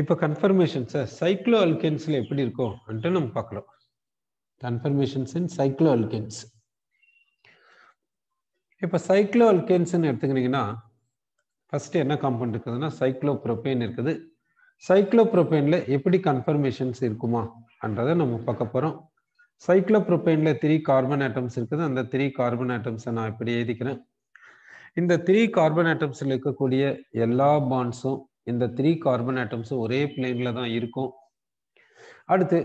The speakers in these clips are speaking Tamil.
இப்போ சார் சைக்ளோ அல்கென்ஸில் எப்படி இருக்கும் அப்படின்ட்டு நம்ம பார்க்கலாம் கன்ஃபர்மேஷன்ஸ் இன் சைக்ளோ அல்கென்ஸ் இப்போ சைக்ளோ அல்கென்ஸ்ன்னு எடுத்துக்கிட்டிங்கன்னா ஃபஸ்ட்டு என்ன காம்பவுண்ட் இருக்குதுன்னா சைக்ளோ ப்ரொபெயின் இருக்குது சைக்ளோ ப்ரொபெயினில் எப்படி கன்ஃபர்மேஷன்ஸ் இருக்குமா என்றதை நம்ம பார்க்க போகிறோம் சைக்ளோ ப்ரொபெயினில் த்ரீ கார்பன் ஆட்டம்ஸ் இருக்குது அந்த த்ரீ கார்பன் ஆட்டம்ஸை நான் இப்படி எழுதிக்கிறேன் இந்த த்ரீ கார்பன் ஆட்டம்ஸில் இருக்கக்கூடிய எல்லா பாண்ட்ஸும் இந்த த்ரீ கார்பன் ஆட்டம்ஸும் ஒரே பிளேன்ல தான் இருக்கும் அடுத்து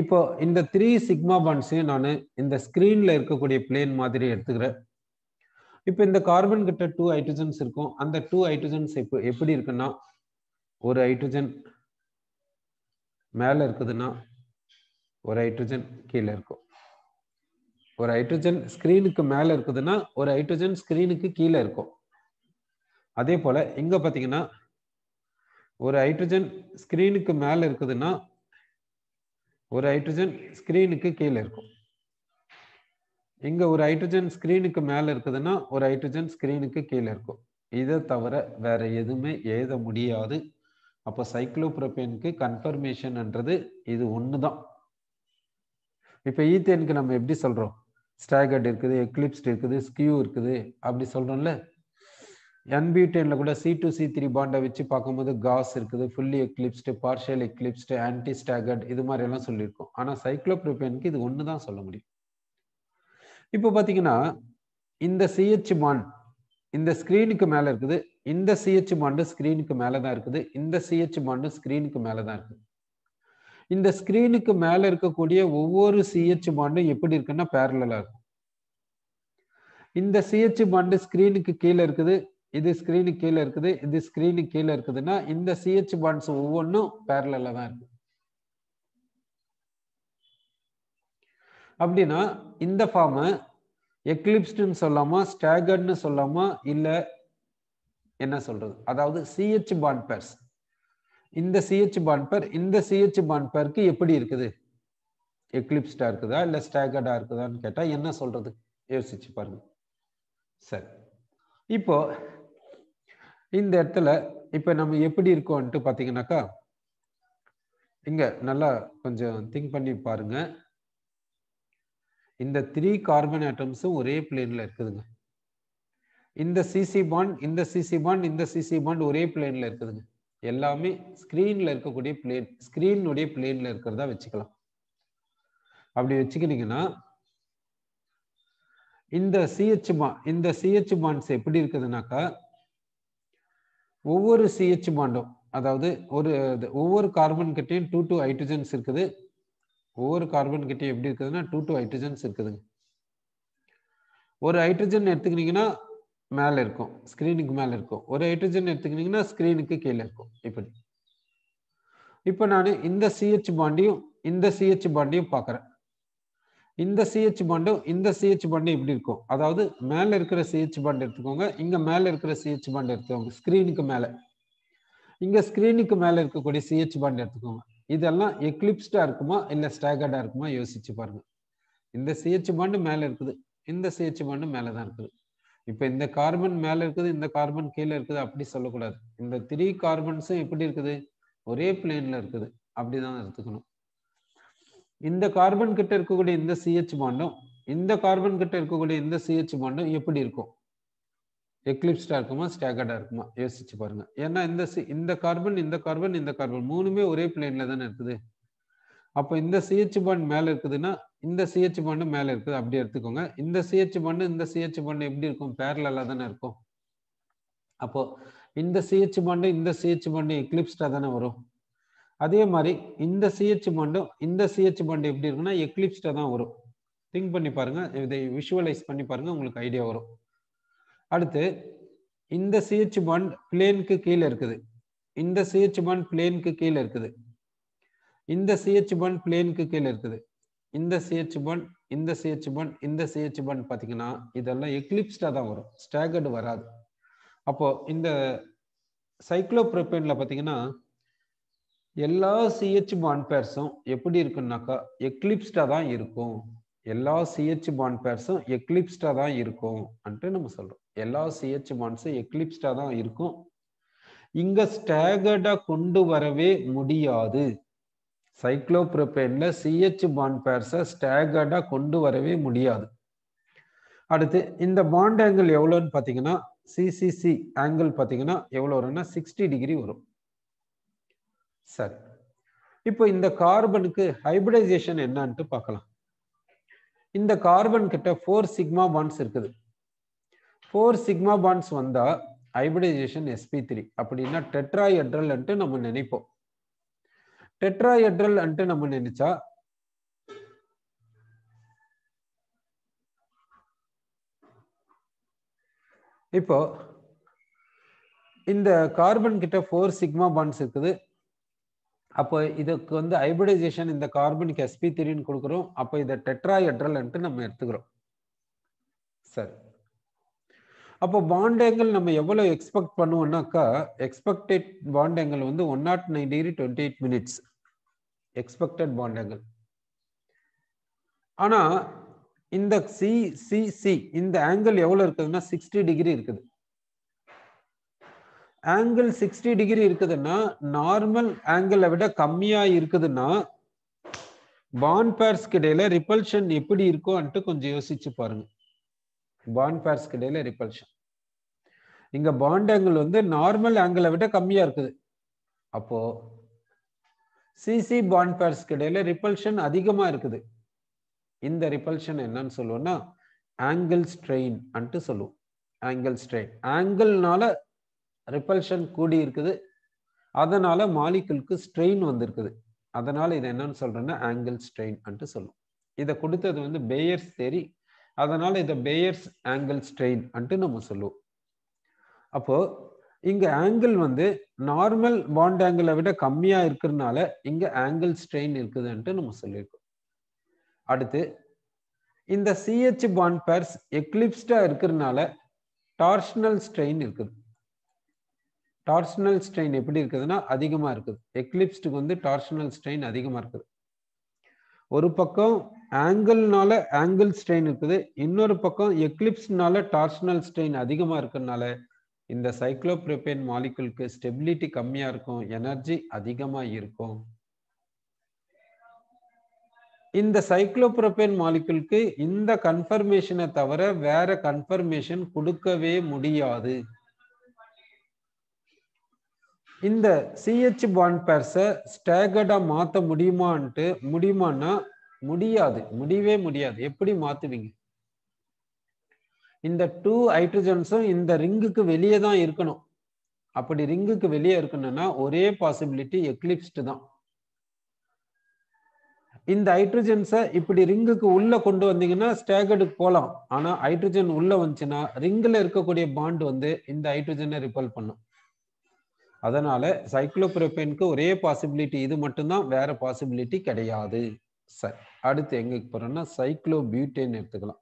இப்போ இந்த த்ரீ சிக்மா பாண்ட்ஸையும் நான் இந்த ஸ்க்ரீனில் இருக்கக்கூடிய பிளேன் மாதிரி எடுத்துக்கிறேன் இப்போ இந்த கார்பன் கிட்ட டூ ஹைட்ரஜன்ஸ் இருக்கும் அந்த டூ ஹைட்ரஜன்ஸ் இப்போ எப்படி இருக்குன்னா ஒரு ஹைட்ரஜன் மேலே இருக்குதுன்னா ஒரு ஹைட்ரஜன் கீழே இருக்கும் ஒரு ஹைட்ரஜன் ஸ்க்ரீனுக்கு மேலே இருக்குதுன்னா ஒரு ஹைட்ரஜன் ஸ்க்ரீனுக்கு கீழே இருக்கும் அதே போல் இங்கே பார்த்தீங்கன்னா ஒரு ஹைட்ரஜன் ஸ்க்ரீனுக்கு மேலே இருக்குதுன்னா ஒரு ஹைட்ரஜன் ஸ்க்ரீனுக்கு கீழே இருக்கும் இங்கே ஒரு ஹைட்ரஜன் ஸ்க்ரீனுக்கு மேலே இருக்குதுன்னா ஒரு ஹைட்ரஜன் ஸ்க்ரீனுக்கு கீழே இருக்கும் இதை தவிர வேற எதுவுமே எழுத முடியாது அப்போ சைக்ளோப்ரோபேனுக்கு கன்ஃபர்மேஷன்ன்றது இது ஒன்று தான் இப்போ ஈத்தேனுக்கு நம்ம எப்படி சொல்கிறோம் ஸ்டாகட் இருக்குது எக்லிப்ஸ்ட் இருக்குது ஸ்கியூ இருக்குது அப்படி சொல்கிறோம்ல என்பியூட்டனில் கூட சி டூ சி த்ரீ பாண்டை வச்சு பார்க்கும்போது காஸ் இருக்குது fully eclipsed partial eclipsed anti staggered இது மாதிரி எல்லாம் சொல்லியிருக்கோம் ஆனால் சைக்ளோப்ரோபியனுக்கு இது ஒன்று தான் சொல்ல முடியும் இப்போ பார்த்தீங்கன்னா இந்த சிஹெச் பாண்ட் இந்த ஸ்க்ரீனுக்கு மேலே இருக்குது இந்த சிஹெச் மாண்டு ஸ்க்ரீனுக்கு மேலே தான் இருக்குது இந்த சிஹெச் மாண்டு ஸ்க்ரீனுக்கு மேலே தான் இருக்குது இந்த ஸ்க்ரீனுக்கு மேலே இருக்கக்கூடிய ஒவ்வொரு சிஹெச் பாண்டும் எப்படி இருக்குன்னா பேரலாக இருக்கும் இந்த சிஹெச் மாண்டு ஸ்க்ரீனுக்கு கீழே இருக்குது இது ஸ்க்ரீனுக்கு கீழே இருக்குது இது ஸ்க்ரீனுக்கு கீழே இருக்குதுன்னா இந்த சிஹெச் பாண்ட்ஸ் ஒவ்வொன்றும் பேரல தான் இருக்கு அப்படின்னா இந்த ஃபார்மை எக்லிப்ஸ்டுன்னு சொல்லாமா ஸ்டாகர்ட்னு சொல்லாமா இல்லை என்ன சொல்றது அதாவது சிஹெச் பாண்ட் இந்த சிஹெச் பாண்ட் பேர் இந்த சிஹெச் பாண்ட் பேருக்கு எப்படி இருக்குது எக்லிப்ஸ்டா இருக்குதா இல்லை ஸ்டாகர்டா இருக்குதான்னு கேட்டால் என்ன சொல்றது யோசிச்சு பாருங்க சரி இப்போ இந்த இடத்துல இப்போ நம்ம எப்படி இருக்கோம்ட்டு பார்த்தீங்கன்னாக்கா இங்க நல்லா கொஞ்சம் திங்க் பண்ணி பாருங்க இந்த த்ரீ கார்பன் ஆட்டம்ஸும் ஒரே பிளேன்ல இருக்குதுங்க இந்த சிசி பாண்ட் இந்த சிசி பாண்ட் இந்த சிசி பாண்ட் ஒரே பிளேன்ல இருக்குதுங்க எல்லாமே ஸ்கிரீன்ல இருக்கக்கூடிய பிளேன் ஸ்கிரீனுடைய பிளேன்ல இருக்கிறதா வச்சுக்கலாம் அப்படி வச்சுக்கிட்டீங்கன்னா இந்த சிஹெச் பாண்ட் இந்த சிஹெச் பாண்ட்ஸ் எப்படி இருக்குதுனாக்கா ஒவ்வொரு சிஹெச் பாண்டும் அதாவது ஒரு ஒவ்வொரு கார்பன் கிட்டையும் டூ டூ ஹைட்ரஜன்ஸ் இருக்குது ஒவ்வொரு கார்பன் கிட்டையும் எப்படி இருக்குதுன்னா டூ டூ ஹைட்ரஜன்ஸ் இருக்குதுங்க ஒரு ஹைட்ரஜன் எடுத்துக்கிட்டிங்கன்னா மேலே இருக்கும் ஸ்க்ரீனுக்கு மேலே இருக்கும் ஒரு ஹைட்ரஜன் எடுத்துக்கிட்டிங்கன்னா ஸ்க்ரீனுக்கு கீழே இருக்கும் இப்படி இப்போ நான் இந்த சிஹெச் பாண்டியும் இந்த சிஹெச் பாண்டியும் பார்க்குறேன் இந்த சிஹெச் பாண்டும் இந்த சிஹெச் பாண்டும் இப்படி இருக்கும் அதாவது மேல இருக்கிற சிஹெச் பாண்ட் எடுத்துக்கோங்க இங்க மேல இருக்கிற சிஹெச் பாண்ட் எடுத்துக்கோங்க ஸ்கிரீனுக்கு மேல இங்க ஸ்கிரீனுக்கு மேல இருக்கக்கூடிய சிஹெச் பாண்ட் எடுத்துக்கோங்க இதெல்லாம் எக்லிப்ஸ்டா இருக்குமா இல்ல ஸ்டாகர்டா இருக்குமா யோசிச்சு பாருங்க இந்த சிஹெச் பாண்டு மேல இருக்குது இந்த சிஹெச் பாண்டு மேலதான் இருக்குது இப்ப இந்த கார்பன் மேல இருக்குது இந்த கார்பன் கீழே இருக்குது அப்படி சொல்லக்கூடாது இந்த த்ரீ கார்பன்ஸும் எப்படி இருக்குது ஒரே பிளேன்ல இருக்குது அப்படிதான் எடுத்துக்கணும் இந்த கார்பன் கிட்ட இருக்கக்கூடிய இந்த சிஹெச் பாண்டும் இந்த கார்பன் கிட்ட இருக்கக்கூடிய இந்த சிஹெச் பாண்டும் எப்படி இருக்கும் எக்லிப்ஸ்டா இருக்குமா ஸ்டாகர்டா இருக்குமா யோசிச்சு பாருங்க ஏன்னா இந்த சி இந்த கார்பன் இந்த கார்பன் இந்த கார்பன் மூணுமே ஒரே பிளேன்ல தானே இருக்குது அப்ப இந்த சிஹெச் பாண்ட் மேல இருக்குதுன்னா இந்த சிஹெச் பாண்டு மேல இருக்குது அப்படி எடுத்துக்கோங்க இந்த சிஹெச் பாண்டு இந்த சிஹெச் பாண்டு எப்படி இருக்கும் பேரலா தானே இருக்கும் அப்போ இந்த சிஹெச் பாண்டு இந்த சிஹெச் பாண்டு எக்லிப்ஸ்டா தானே வரும் அதே மாதிரி இந்த சிஹெச் பாண்டும் இந்த சிஹெச் பாண்டு எப்படி இருக்குன்னா எக்லிப்ஸ்ட தான் வரும் திங்க் பண்ணி பாருங்க இதை விஷுவலைஸ் பண்ணி பாருங்க உங்களுக்கு ஐடியா வரும் அடுத்து இந்த சிஹெச் பாண்ட் பிளேனுக்கு கீழே இருக்குது இந்த சிஹெச் பாண்ட் பிளேனுக்கு கீழே இருக்குது இந்த சிஹெச் பாண்ட் பிளேனுக்கு கீழே இருக்குது இந்த சிஹெச் பாண்ட் இந்த சிஹெச் பாண்ட் இந்த சிஹெச் பாண்ட் பார்த்தீங்கன்னா இதெல்லாம் எக்லிப்ஸ்டாக தான் வரும் ஸ்டாகர்டு வராது அப்போ இந்த சைக்ளோப்ரோபேனில் பார்த்தீங்கன்னா எல்லா சிஹெச் பாண்ட் பேர்ஸும் எப்படி இருக்குன்னாக்கா எக்லிப்ஸ்டா தான் இருக்கும் எல்லா சிஹெச் பாண்ட் பேர்ஸும் எக்லிப்ஸ்டா தான் இருக்கும் அன்ட்டு நம்ம சொல்றோம் எல்லா சிஹெச் பாண்ட்ஸும் எக்லிப்ஸ்டா தான் இருக்கும் இங்க ஸ்டாகர்டா கொண்டு வரவே முடியாது சைக்ளோப்ரோபேன்ல சிஹெச் பாண்ட் பேர்ஸை ஸ்டாகர்டா கொண்டு வரவே முடியாது அடுத்து இந்த பாண்ட் ஆங்கிள் எவ்வளோன்னு பார்த்தீங்கன்னா சிசிசி ஆங்கிள் பார்த்தீங்கன்னா எவ்வளோ வரும்னா சிக்ஸ்டி டிகிரி வரும் சரி இப்போ இந்த கார்பனுக்கு ஹைபிரிடைசேஷன் என்னன்ட்டு பார்க்கலாம் இந்த கார்பன் கிட்ட ஃபோர் சிக்மா பாண்ட்ஸ் இருக்குது ஃபோர் சிக்மா பாண்ட்ஸ் வந்தா ஹைபிரிடைசேஷன் எஸ்பி த்ரீ அப்படின்னா டெட்ரா எட்ரல்ன்ட்டு நம்ம நினைப்போம் டெட்ரா எட்ரல்ன்ட்டு நம்ம நினைச்சா இப்போ இந்த கார்பன் கிட்ட ஃபோர் சிக்மா பாண்ட்ஸ் இருக்குது அப்போ இதுக்கு வந்து ஹைபிரிடைசேஷன் இந்த கார்பனுக்கு எஸ்பி திரின்னு கொடுக்குறோம் அப்போ இதை டெட்ரா நம்ம எடுத்துக்கிறோம் சரி அப்போ பாண்ட் நம்ம எவ்வளோ எக்ஸ்பெக்ட் பண்ணுவோம்னாக்கா எக்ஸ்பெக்டட் பாண்ட் வந்து one nought nine degree twenty eight minutes expected bond ஆனால் இந்த சி சி சி இந்த ஆங்கிள் எவ்வளோ இருக்குதுன்னா சிக்ஸ்டி டிகிரி இருக்குது ஆங்கிள் சிக்ஸ்டி டிகிரி இருக்குதுன்னா நார்மல் ஆங்கிளை விட கம்மியா இருக்குதுன்னா பாண்ட் பேர்ஸ்க்கு இடையில ரிப்பல்ஷன் எப்படி இருக்கும்ன்ட்டு கொஞ்சம் யோசிச்சு பாருங்க பாண்ட் பேர்ஸ்க்கு இடையில ரிப்பல்ஷன் இங்க பாண்ட் ஆங்கிள் வந்து நார்மல் ஆங்கிளை விட கம்மியா இருக்குது அப்போ சிசி பாண்ட் பேர்ஸ்க்கு இடையில ரிப்பல்ஷன் அதிகமா இருக்குது இந்த ரிப்பல்ஷன் என்னன்னு சொல்லுவோம்னா ஆங்கிள் ஸ்ட்ரெயின் அன்ட்டு சொல்லுவோம் ஆங்கிள் ஸ்ட்ரெயின் ஆங்கிள்னால ரிப்பல்ஷன் கூடி இருக்குது அதனால மாலிகுலுக்கு ஸ்ட்ரெயின் வந்திருக்குது அதனால இது என்னன்னு சொல்றேன்னா ஆங்கிள் ஸ்ட்ரெயின் அன்ட்டு சொல்லும் இதை கொடுத்தது வந்து பேயர்ஸ் தேரி அதனால இதை பேயர்ஸ் ஆங்கிள் ஸ்ட்ரெயின் அன்ட்டு நம்ம சொல்லுவோம் அப்போ இங்க ஆங்கிள் வந்து நார்மல் பாண்ட் ஆங்கிளை விட கம்மியா இருக்கிறதுனால இங்க ஆங்கிள் ஸ்ட்ரெயின் இருக்குதுன்ட்டு நம்ம சொல்லியிருக்கோம் அடுத்து இந்த சிஹெச் பாண்ட் பேர்ஸ் எக்லிப்ஸ்டா இருக்கிறதுனால டார்ஷனல் ஸ்ட்ரெயின் இருக்குது டார்ஷனல் ஸ்ட்ரெயின் எப்படி இருக்குதுன்னா அதிகமாக இருக்குது எக்லிப்ஸ்டுக்கு வந்து டார்ஷனல் ஸ்ட்ரெயின் அதிகமாக இருக்குது ஒரு பக்கம் ஆங்கிள்னால ஆங்கிள் ஸ்ட்ரெயின் இருக்குது இன்னொரு பக்கம் எக்லிப்ஸ்னால டார்ஷனல் ஸ்ட்ரெயின் அதிகமாக இருக்கிறதுனால இந்த சைக்ளோப்ரோபேன் மாலிகுலுக்கு ஸ்டெபிலிட்டி கம்மியாக இருக்கும் எனர்ஜி அதிகமாக இருக்கும் இந்த சைக்ளோப்ரோபேன் மாலிகுலுக்கு இந்த கன்ஃபர்மேஷனை தவிர வேற கன்ஃபர்மேஷன் கொடுக்கவே முடியாது இந்த சிஹெச் பாண்ட் பேர்ஸை ஸ்டேகர்டாக மாற்ற முடியுமான்ட்டு முடியுமான்னா முடியாது முடியவே முடியாது எப்படி மாற்றுவீங்க இந்த டூ ஹைட்ரஜன்ஸும் இந்த ரிங்குக்கு வெளியே தான் இருக்கணும் அப்படி ரிங்குக்கு வெளியே இருக்கணும்னா ஒரே பாசிபிலிட்டி எக்லிப்ஸ்டு தான் இந்த ஹைட்ரஜன்ஸை இப்படி ரிங்குக்கு உள்ள கொண்டு வந்தீங்கன்னா ஸ்டேகர்டுக்கு போகலாம் ஆனால் ஹைட்ரஜன் உள்ள வந்துச்சுன்னா ரிங்கில் இருக்கக்கூடிய பாண்ட் வந்து இந்த ஹைட்ரஜனை ரிப்பல் பண்ணும் அதனால சைக்ளோபிரோபேனுக்கு ஒரே பாசிபிலிட்டி இது மட்டும்தான் வேற பாசிபிலிட்டி கிடையாது சரி அடுத்து எங்களுக்கு போறோம்னா சைக்ளோபியூட்டேன் எடுத்துக்கலாம்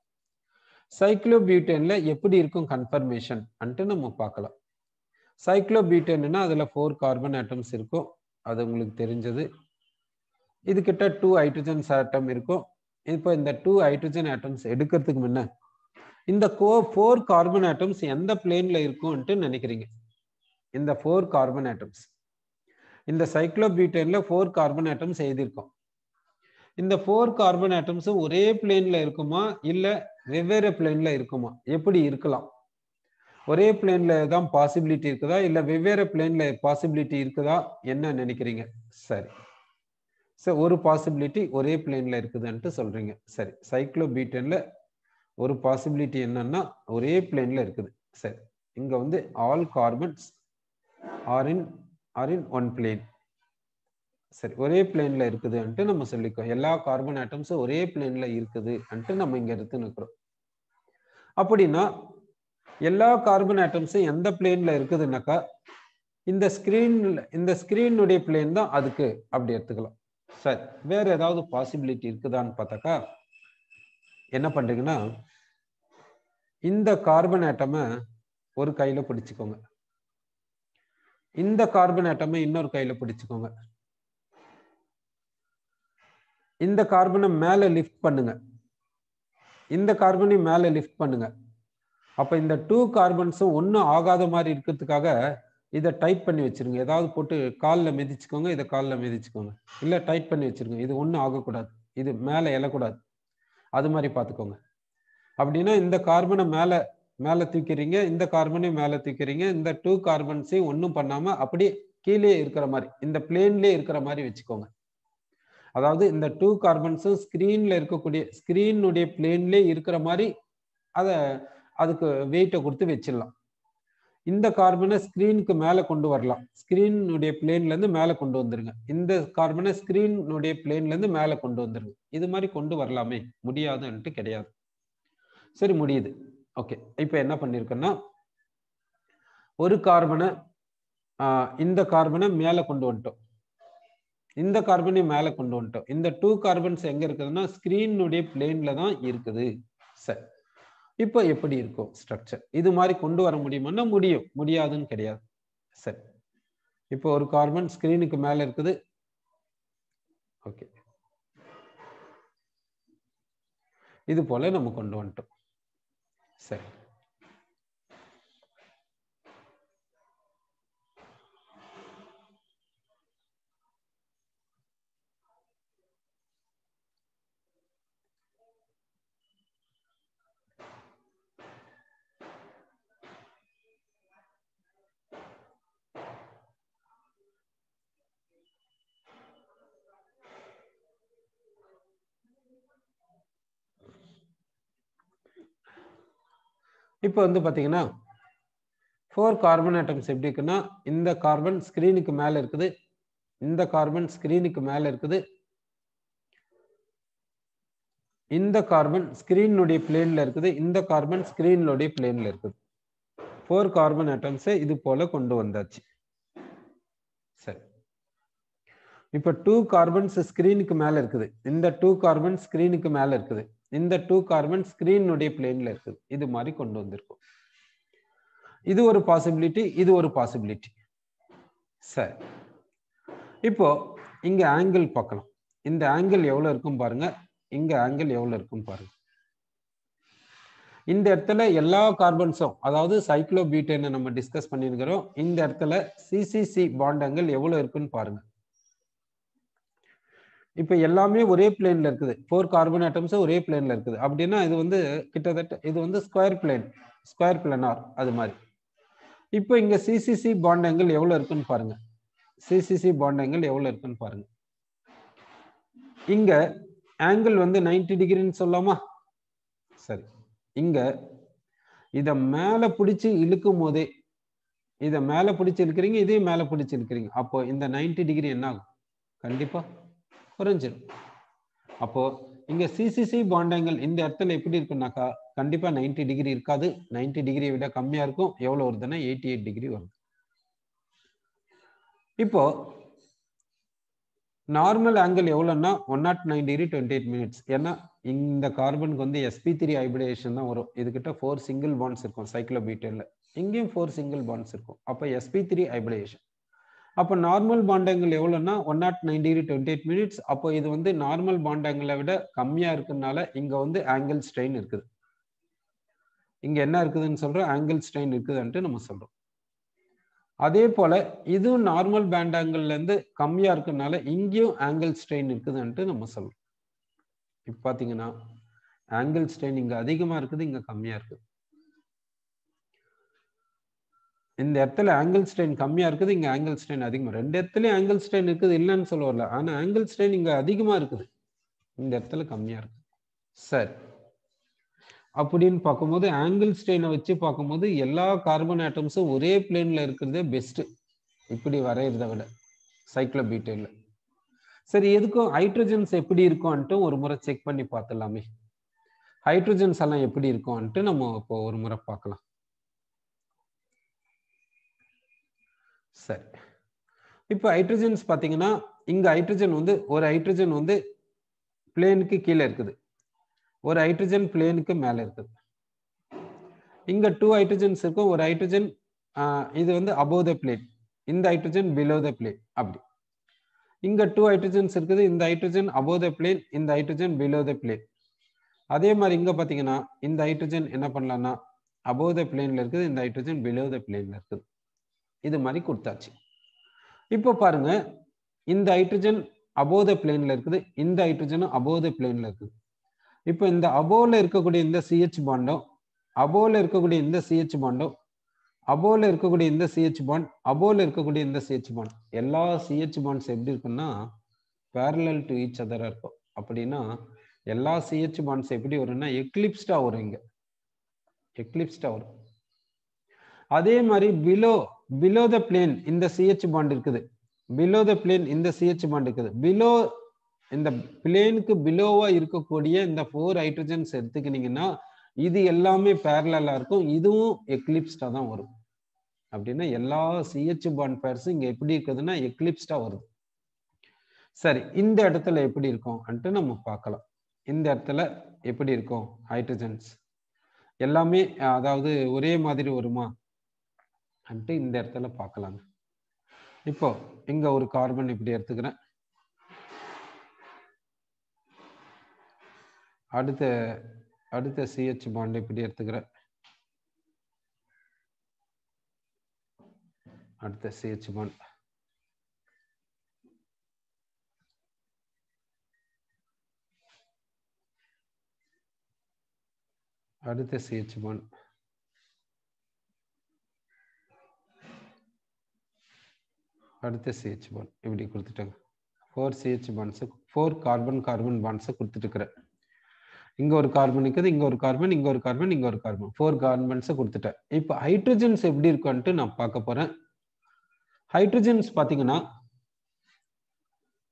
சைக்ளோபியூட்டேன்ல எப்படி இருக்கும் கன்ஃபர்மேஷன் அன்ட்டு நம்ம பார்க்கலாம் சைக்ளோபியூட்டேன்னா அதுல ஃபோர் கார்பன் ஆட்டம்ஸ் இருக்கும் அது உங்களுக்கு தெரிஞ்சது இது கிட்ட டூ ஹைட்ரஜன்ஸ் ஆட்டம் இருக்கும் இப்போ இந்த டூ ஹைட்ரஜன் ஆட்டம்ஸ் எடுக்கிறதுக்கு முன்ன இந்த கோ ஃபோர் கார்பன் ஆட்டம்ஸ் எந்த பிளேன்ல இருக்கும்ன்ட்டு நினைக்கிறீங்க இந்த ஃபோர் கார்பன் ஆட்டம்ஸ் இந்த சைக்ளோபியூட்டனில் ஃபோர் கார்பன் ஆட்டம்ஸ் எழுதியிருக்கோம் இந்த ஃபோர் கார்பன் ஆட்டம்ஸும் ஒரே பிளேனில் இருக்குமா இல்லை வெவ்வேறு பிளேனில் இருக்குமா எப்படி இருக்கலாம் ஒரே பிளேனில் தான் பாசிபிலிட்டி இருக்குதா இல்லை வெவ்வேறு பிளேனில் பாசிபிலிட்டி இருக்குதா என்ன நினைக்கிறீங்க சரி சார் ஒரு பாசிபிலிட்டி ஒரே பிளேனில் இருக்குதுன்ட்டு சொல்கிறீங்க சரி சைக்ளோபீட்டனில் ஒரு பாசிபிலிட்டி என்னன்னா ஒரே பிளேனில் இருக்குது சரி இங்கே வந்து all carbons are in are in one plane சரி ஒரே பிளேன்ல இருக்குதுன்ட்டு நம்ம சொல்லிக்கோ எல்லா கார்பன் ஆட்டம்ஸும் ஒரே பிளேன்ல இருக்குதுன்ட்டு நம்ம இங்க எடுத்து நிற்கிறோம் அப்படின்னா எல்லா கார்பன் ஆட்டம்ஸும் எந்த பிளேன்ல இருக்குதுன்னாக்கா இந்த ஸ்கிரீன்ல இந்த ஸ்கிரீனுடைய பிளேன் தான் அதுக்கு அப்படி எடுத்துக்கலாம் சரி வேற ஏதாவது பாசிபிலிட்டி இருக்குதான்னு பார்த்தாக்கா என்ன பண்றீங்கன்னா இந்த கார்பன் ஆட்டமை ஒரு கையில பிடிச்சுக்கோங்க இந்த கார்பன் ஆட்டமை இன்னொரு கையில பிடிச்சுக்கோங்க இந்த கார்பனை மேல லிஃப்ட் பண்ணுங்க இந்த கார்பனையும் மேல லிஃப்ட் பண்ணுங்க அப்ப இந்த டூ கார்பன்ஸும் ஒன்றும் ஆகாத மாதிரி இருக்கிறதுக்காக இதை டைப் பண்ணி வச்சிருங்க ஏதாவது போட்டு காலில் மிதிச்சுக்கோங்க இதை காலில் மிதிச்சுக்கோங்க இல்லை டைப் பண்ணி வச்சிருங்க இது ஒன்றும் ஆகக்கூடாது இது மேலே எழக்கூடாது அது மாதிரி பார்த்துக்கோங்க அப்படின்னா இந்த கார்பனை மேலே மேலே தூக்கிறீங்க இந்த கார்பனையும் மேலே தூக்கிறீங்க இந்த டூ கார்பன்ஸையும் ஒன்றும் பண்ணாமல் அப்படியே கீழே இருக்கிற மாதிரி இந்த பிளேன்லேயே இருக்கிற மாதிரி வச்சுக்கோங்க அதாவது இந்த டூ கார்பன்ஸும் ஸ்க்ரீனில் இருக்கக்கூடிய ஸ்க்ரீனுடைய பிளேன்லேயே இருக்கிற மாதிரி அதை அதுக்கு வெயிட்டை கொடுத்து வச்சிடலாம் இந்த கார்பனை ஸ்க்ரீனுக்கு மேலே கொண்டு வரலாம் ஸ்க்ரீனுடைய பிளேன்லேருந்து மேலே கொண்டு வந்துருங்க இந்த கார்பனை ஸ்க்ரீனுடைய பிளேன்லேருந்து மேலே கொண்டு வந்துருங்க இது மாதிரி கொண்டு வரலாமே முடியாதுன்ட்டு கிடையாது சரி முடியுது ஓகே இப்போ என்ன பண்ணியிருக்கேன்னா ஒரு கார்பனை இந்த கார்பனை மேலே கொண்டு வந்துட்டோம் இந்த கார்பனையும் மேலே கொண்டு வந்துட்டோம் இந்த டூ கார்பன்ஸ் எங்கே இருக்குதுன்னா ஸ்க்ரீனுடைய பிளேனில் தான் இருக்குது சார் இப்போ எப்படி இருக்கும் ஸ்ட்ரக்சர் இது மாதிரி கொண்டு வர முடியுமான்னா முடியும் முடியாதுன்னு கிடையாது சரி இப்போ ஒரு கார்பன் ஸ்க்ரீனுக்கு மேலே இருக்குது ஓகே இது போல நம்ம கொண்டு வந்துட்டோம் sí இப்போ வந்து பார்த்தீங்கன்னா ஃபோர் கார்பன் ஆட்டம்ஸ் எப்படி இருக்குன்னா இந்த கார்பன் ஸ்க்ரீனுக்கு மேலே இருக்குது இந்த கார்பன் ஸ்க்ரீனுக்கு மேலே இருக்குது இந்த கார்பன் ஸ்க்ரீனுடைய பிளேனில் இருக்குது இந்த கார்பன் ஸ்க்ரீனுடைய பிளேனில் இருக்குது ஃபோர் கார்பன் ஐட்டம்ஸை இது போல கொண்டு வந்தாச்சு சரி இப்போ டூ கார்பன்ஸ் ஸ்க்ரீனுக்கு மேலே இருக்குது இந்த டூ கார்பன் ஸ்க்ரீனுக்கு மேலே இருக்குது இந்த டூ கார்பன் ஸ்கிரீனுடைய பிளேன்ல இருக்குது இது மாதிரி கொண்டு வந்திருக்கும் இது ஒரு பாசிபிலிட்டி இது ஒரு பாசிபிலிட்டி சரி இப்போ இங்க ஆங்கிள் பார்க்கலாம் இந்த ஆங்கிள் எவ்வளவு இருக்கும் பாருங்க இங்க ஆங்கிள் எவ்வளவு இருக்கும் பாருங்க இந்த இடத்துல எல்லா கார்பன்ஸும் அதாவது சைக்ளோபியூட்டை நம்ம டிஸ்கஸ் பண்ணிருக்கிறோம் இந்த இடத்துல சிசிசி பாண்டங்கள் எவ்வளவு இருக்குன்னு பாருங்க இப்போ எல்லாமே ஒரே பிளேன்ல இருக்குது ஃபோர் கார்பன் ஐட்டம்ஸ் ஒரே பிளேன்ல இருக்குது அப்படின்னா இது வந்து கிட்டத்தட்ட இது வந்து ஸ்கொயர் பிளேன் ஸ்கொயர் பிளேனார் அது மாதிரி இப்போ இங்கே சிசிசி பாண்டங்கள் எவ்வளவு எவ்வளோ இருக்குன்னு பாருங்க சிசிசி பாண்டங்கள் எவ்வளவு எவ்வளோ இருக்குன்னு பாருங்க இங்க ஆங்கிள் வந்து நைன்டி டிகிரின்னு சொல்லாமா சரி இங்க இதை மேலே பிடிச்சி இழுக்கும் போதே இதை மேலே பிடிச்சி இழுக்கிறீங்க இதையும் மேலே பிடிச்சி இழுக்கிறீங்க அப்போ இந்த நைன்டி டிகிரி என்ன ஆகும் கண்டிப்பாக குறைஞ்சிரும் அப்போ இங்க சிசிசி பாண்டாங்கல் இந்த இடத்துல எப்படி இருக்குன்னாக்கா கண்டிப்பா நைன்டி டிகிரி இருக்காது நைன்டி டிகிரியை விட கம்மியா இருக்கும் எவ்வளவு வருதுன்னா எயிட்டி எயிட் டிகிரி வரும் இப்போ நார்மல் ஆங்கிள் எவ்வளோன்னா one nought nine degree twenty eight minutes ஏன்னா இந்த கார்பனுக்கு வந்து எஸ்பி த்ரீ ஹைபிரேஷன் தான் வரும் இதுக்கிட்ட ஃபோர் சிங்கிள் பாண்ட்ஸ் இருக்கும் சைக்ளோபீட்டரில் இங்கேயும் ஃபோர் சிங்கிள் பாண்ட்ஸ் இருக்கும் அப்போ எஸ்பி த்ரீ ஹைபிரேஷன் அப்போ நார்மல் பாண்டங்கள் எவ்வளோன்னா one nought nine degree twenty eight minutes அப்போ இது வந்து நார்மல் பாண்டங்களை விட கம்மியாக இருக்குனால இங்கே வந்து ஆங்கிள் ஸ்ட்ரெயின் இருக்குது இங்கே என்ன இருக்குதுன்னு சொல்கிறோம் ஆங்கிள் ஸ்ட்ரெயின் இருக்குதுன்ட்டு நம்ம சொல்கிறோம் அதே போல் இதுவும் நார்மல் பேண்டாங்கல்ல இருந்து கம்மியாக இருக்கனால இங்கேயும் ஆங்கிள் ஸ்ட்ரெயின் இருக்குதுன்ட்டு நம்ம சொல்கிறோம் இப்போ பாத்தீங்கன்னா ஆங்கிள் ஸ்ட்ரெயின் இங்கே அதிகமாக இருக்குது இங்கே கம்மியாக இருக்குது இந்த இடத்துல ஆங்கிள் ஸ்ட்ரெயின் கம்மியாக இருக்குது இங்கே ஆங்கிள் ஸ்ட்ரெயின் அதிகமாக ரெண்டு இடத்துலையும் ஆங்கிள் ஸ்ட்ரெயின் இருக்குது இல்லைன்னு சொல்ல வரல ஆனால் ஆங்கிள் ஸ்ட்ரெயின் இங்கே அதிகமாக இருக்குது இந்த இடத்துல கம்மியாக இருக்குது சரி அப்படின்னு பார்க்கும்போது ஆங்கிள் ஸ்ட்ரெயினை வச்சு பார்க்கும்போது எல்லா கார்பன் ஆட்டம்ஸும் ஒரே பிளேனில் இருக்கிறதே பெஸ்ட்டு இப்படி வரைகிறத விட சைக்ளோபீட்டில் சரி எதுக்கும் ஹைட்ரஜன்ஸ் எப்படி இருக்கும்ன்ட்டு ஒரு முறை செக் பண்ணி பார்த்துடலாமே ஹைட்ரஜன்ஸ் எல்லாம் எப்படி இருக்கும்ன்ட்டு நம்ம இப்போ ஒரு முறை பார்க்கலாம் சரி இப்போ ஹைட்ரஜன்ஸ் பார்த்தீங்கன்னா இங்கே ஹைட்ரஜன் வந்து ஒரு ஹைட்ரஜன் வந்து பிளேனுக்கு கீழே இருக்குது ஒரு ஹைட்ரஜன் பிளேனுக்கு மேலே இருக்குது இங்கே டூ ஹைட்ரஜன்ஸ் இருக்கும் ஒரு ஹைட்ரஜன் இது வந்து அபோவ் த பிளேன் இந்த ஹைட்ரஜன் பிலோ த பிளேன் அப்படி இங்கே டூ ஹைட்ரஜன்ஸ் இருக்குது இந்த ஹைட்ரஜன் அபோவ் த பிளேன் இந்த ஹைட்ரஜன் பிலோ த பிளேன் அதே மாதிரி இங்கே பார்த்தீங்கன்னா இந்த ஹைட்ரஜன் என்ன பண்ணலான்னா அபோவ் த பிளேனில் இருக்குது இந்த ஹைட்ரஜன் பிலோ த பிளேனில் இருக்குது இது மாதிரி கொடுத்தாச்சு இப்போ பாருங்க இந்த ஹைட்ரஜன் அபோத பிளேன்ல இருக்குது இந்த ஹைட்ரஜனும் அபோத பிளேன்ல இருக்குது இப்போ இந்த அபோல இருக்கக்கூடிய இந்த சிஹெச் பாண்டோ அபோல இருக்கக்கூடிய இந்த சிஹெச் பாண்டோ அபோல இருக்கக்கூடிய இந்த சிஹெச் பாண்ட் அபோல இருக்கக்கூடிய இந்த சிஹெச் பாண்ட் எல்லா சிஹெச் பாண்ட்ஸ் எப்படி இருக்குன்னா பேரலல் டு ஈச் அதராக இருக்கும் அப்படின்னா எல்லா சிஹெச் பாண்ட்ஸ் எப்படி வரும்னா எக்லிப்ஸ்டாக வரும் இங்கே எக்லிப்ஸ்டாக வரும் அதே மாதிரி பிலோ பிலோ த பிளேன் இந்த சிஹெச் பாண்ட் இருக்குது பிலோ த பிளேன் இந்த சிஹெச் பாண்ட் இருக்குது பிலோ இந்த பிளேனுக்கு பிலோவா இருக்கக்கூடிய இந்த ஃபோர் ஹைட்ரஜன்ஸ் எடுத்துக்கினீங்கன்னா இது எல்லாமே பேரலா இருக்கும் இதுவும் எக்லிப்ஸ்டா தான் வரும் அப்படின்னா எல்லா சிஹெச் பாண்ட் பேர்ஸும் இங்க எப்படி இருக்குதுன்னா எக்லிப்ஸ்டா வருது சரி இந்த இடத்துல எப்படி இருக்கும் அன்ட்டு நம்ம பார்க்கலாம் இந்த இடத்துல எப்படி இருக்கும் ஹைட்ரஜன்ஸ் எல்லாமே அதாவது ஒரே மாதிரி வருமா அப்படின்ட்டு இந்த இடத்துல பார்க்கலாங்க இப்போ இங்க ஒரு கார்பன் இப்படி எடுத்துக்கிறேன் அடுத்த அடுத்த சிஹெச் பாண்ட் இப்படி எடுத்துக்கிறேன் அடுத்த சிஹெச் பாண்ட் அடுத்த சிஹெச் பாண்ட் அடுத்த சிஹெச் பான் இப்படி கொடுத்துட்டாங்க four C H bonds four carbon carbon பான்ஸை கொடுத்துட்டுருக்குறேன் இங்கே ஒரு கார்பன் இருக்குது இங்கே ஒரு கார்பன் இங்கே ஒரு கார்பன் இங்கே ஒரு கார்பன் ஃபோர் கார்பன்ஸை கொடுத்துட்டேன் இப்போ ஹைட்ரஜன்ஸ் எப்படி இருக்குன்ட்டு நான் பார்க்க போகிறேன் ஹைட்ரஜன்ஸ் பார்த்தீங்கன்னா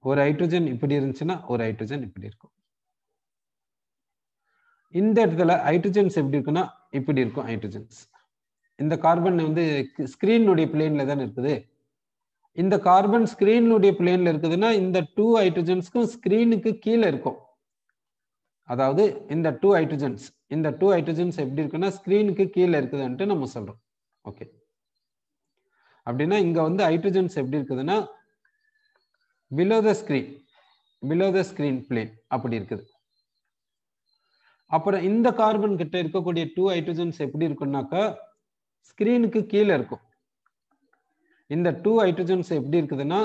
ஒரு ஹைட்ரஜன் இப்படி இருந்துச்சுன்னா ஒரு ஹைட்ரஜன் இப்படி இருக்கும் இந்த இடத்துல ஹைட்ரஜன்ஸ் எப்படி இருக்குன்னா இப்படி இருக்கும் ஹைட்ரஜன்ஸ் இந்த கார்பன் வந்து ஸ்கிரீனுடைய பிளேன்ல தானே இருக்குது இந்த கார்பன் ஸ்கிரீனுடைய பிளேன்ல இருக்குதுன்னா இந்த டூ ஹைட்ரஜன்ஸ்க்கும் ஸ்கிரீனுக்கு கீழே இருக்கும் அதாவது இந்த டூ ஹைட்ரஜன்ஸ் இந்த டூ ஹைட்ரஜன்ஸ் எப்படி இருக்குன்னா ஸ்கிரீனுக்கு கீழே இருக்குதுன்ட்டு நம்ம சொல்றோம் ஓகே அப்படின்னா இங்க வந்து ஹைட்ரஜன்ஸ் எப்படி இருக்குதுன்னா below the screen below the screen plane அப்படி இருக்குது அப்புறம் இந்த கார்பன் கிட்ட இருக்கக்கூடிய டூ ஹைட்ரஜன்ஸ் எப்படி இருக்குன்னாக்கா ஸ்கிரீனுக்கு கீழே இருக்கும் இந்த டூ ஹைட்ரஜன்ஸ் எப்படி இருக்குதுன்னா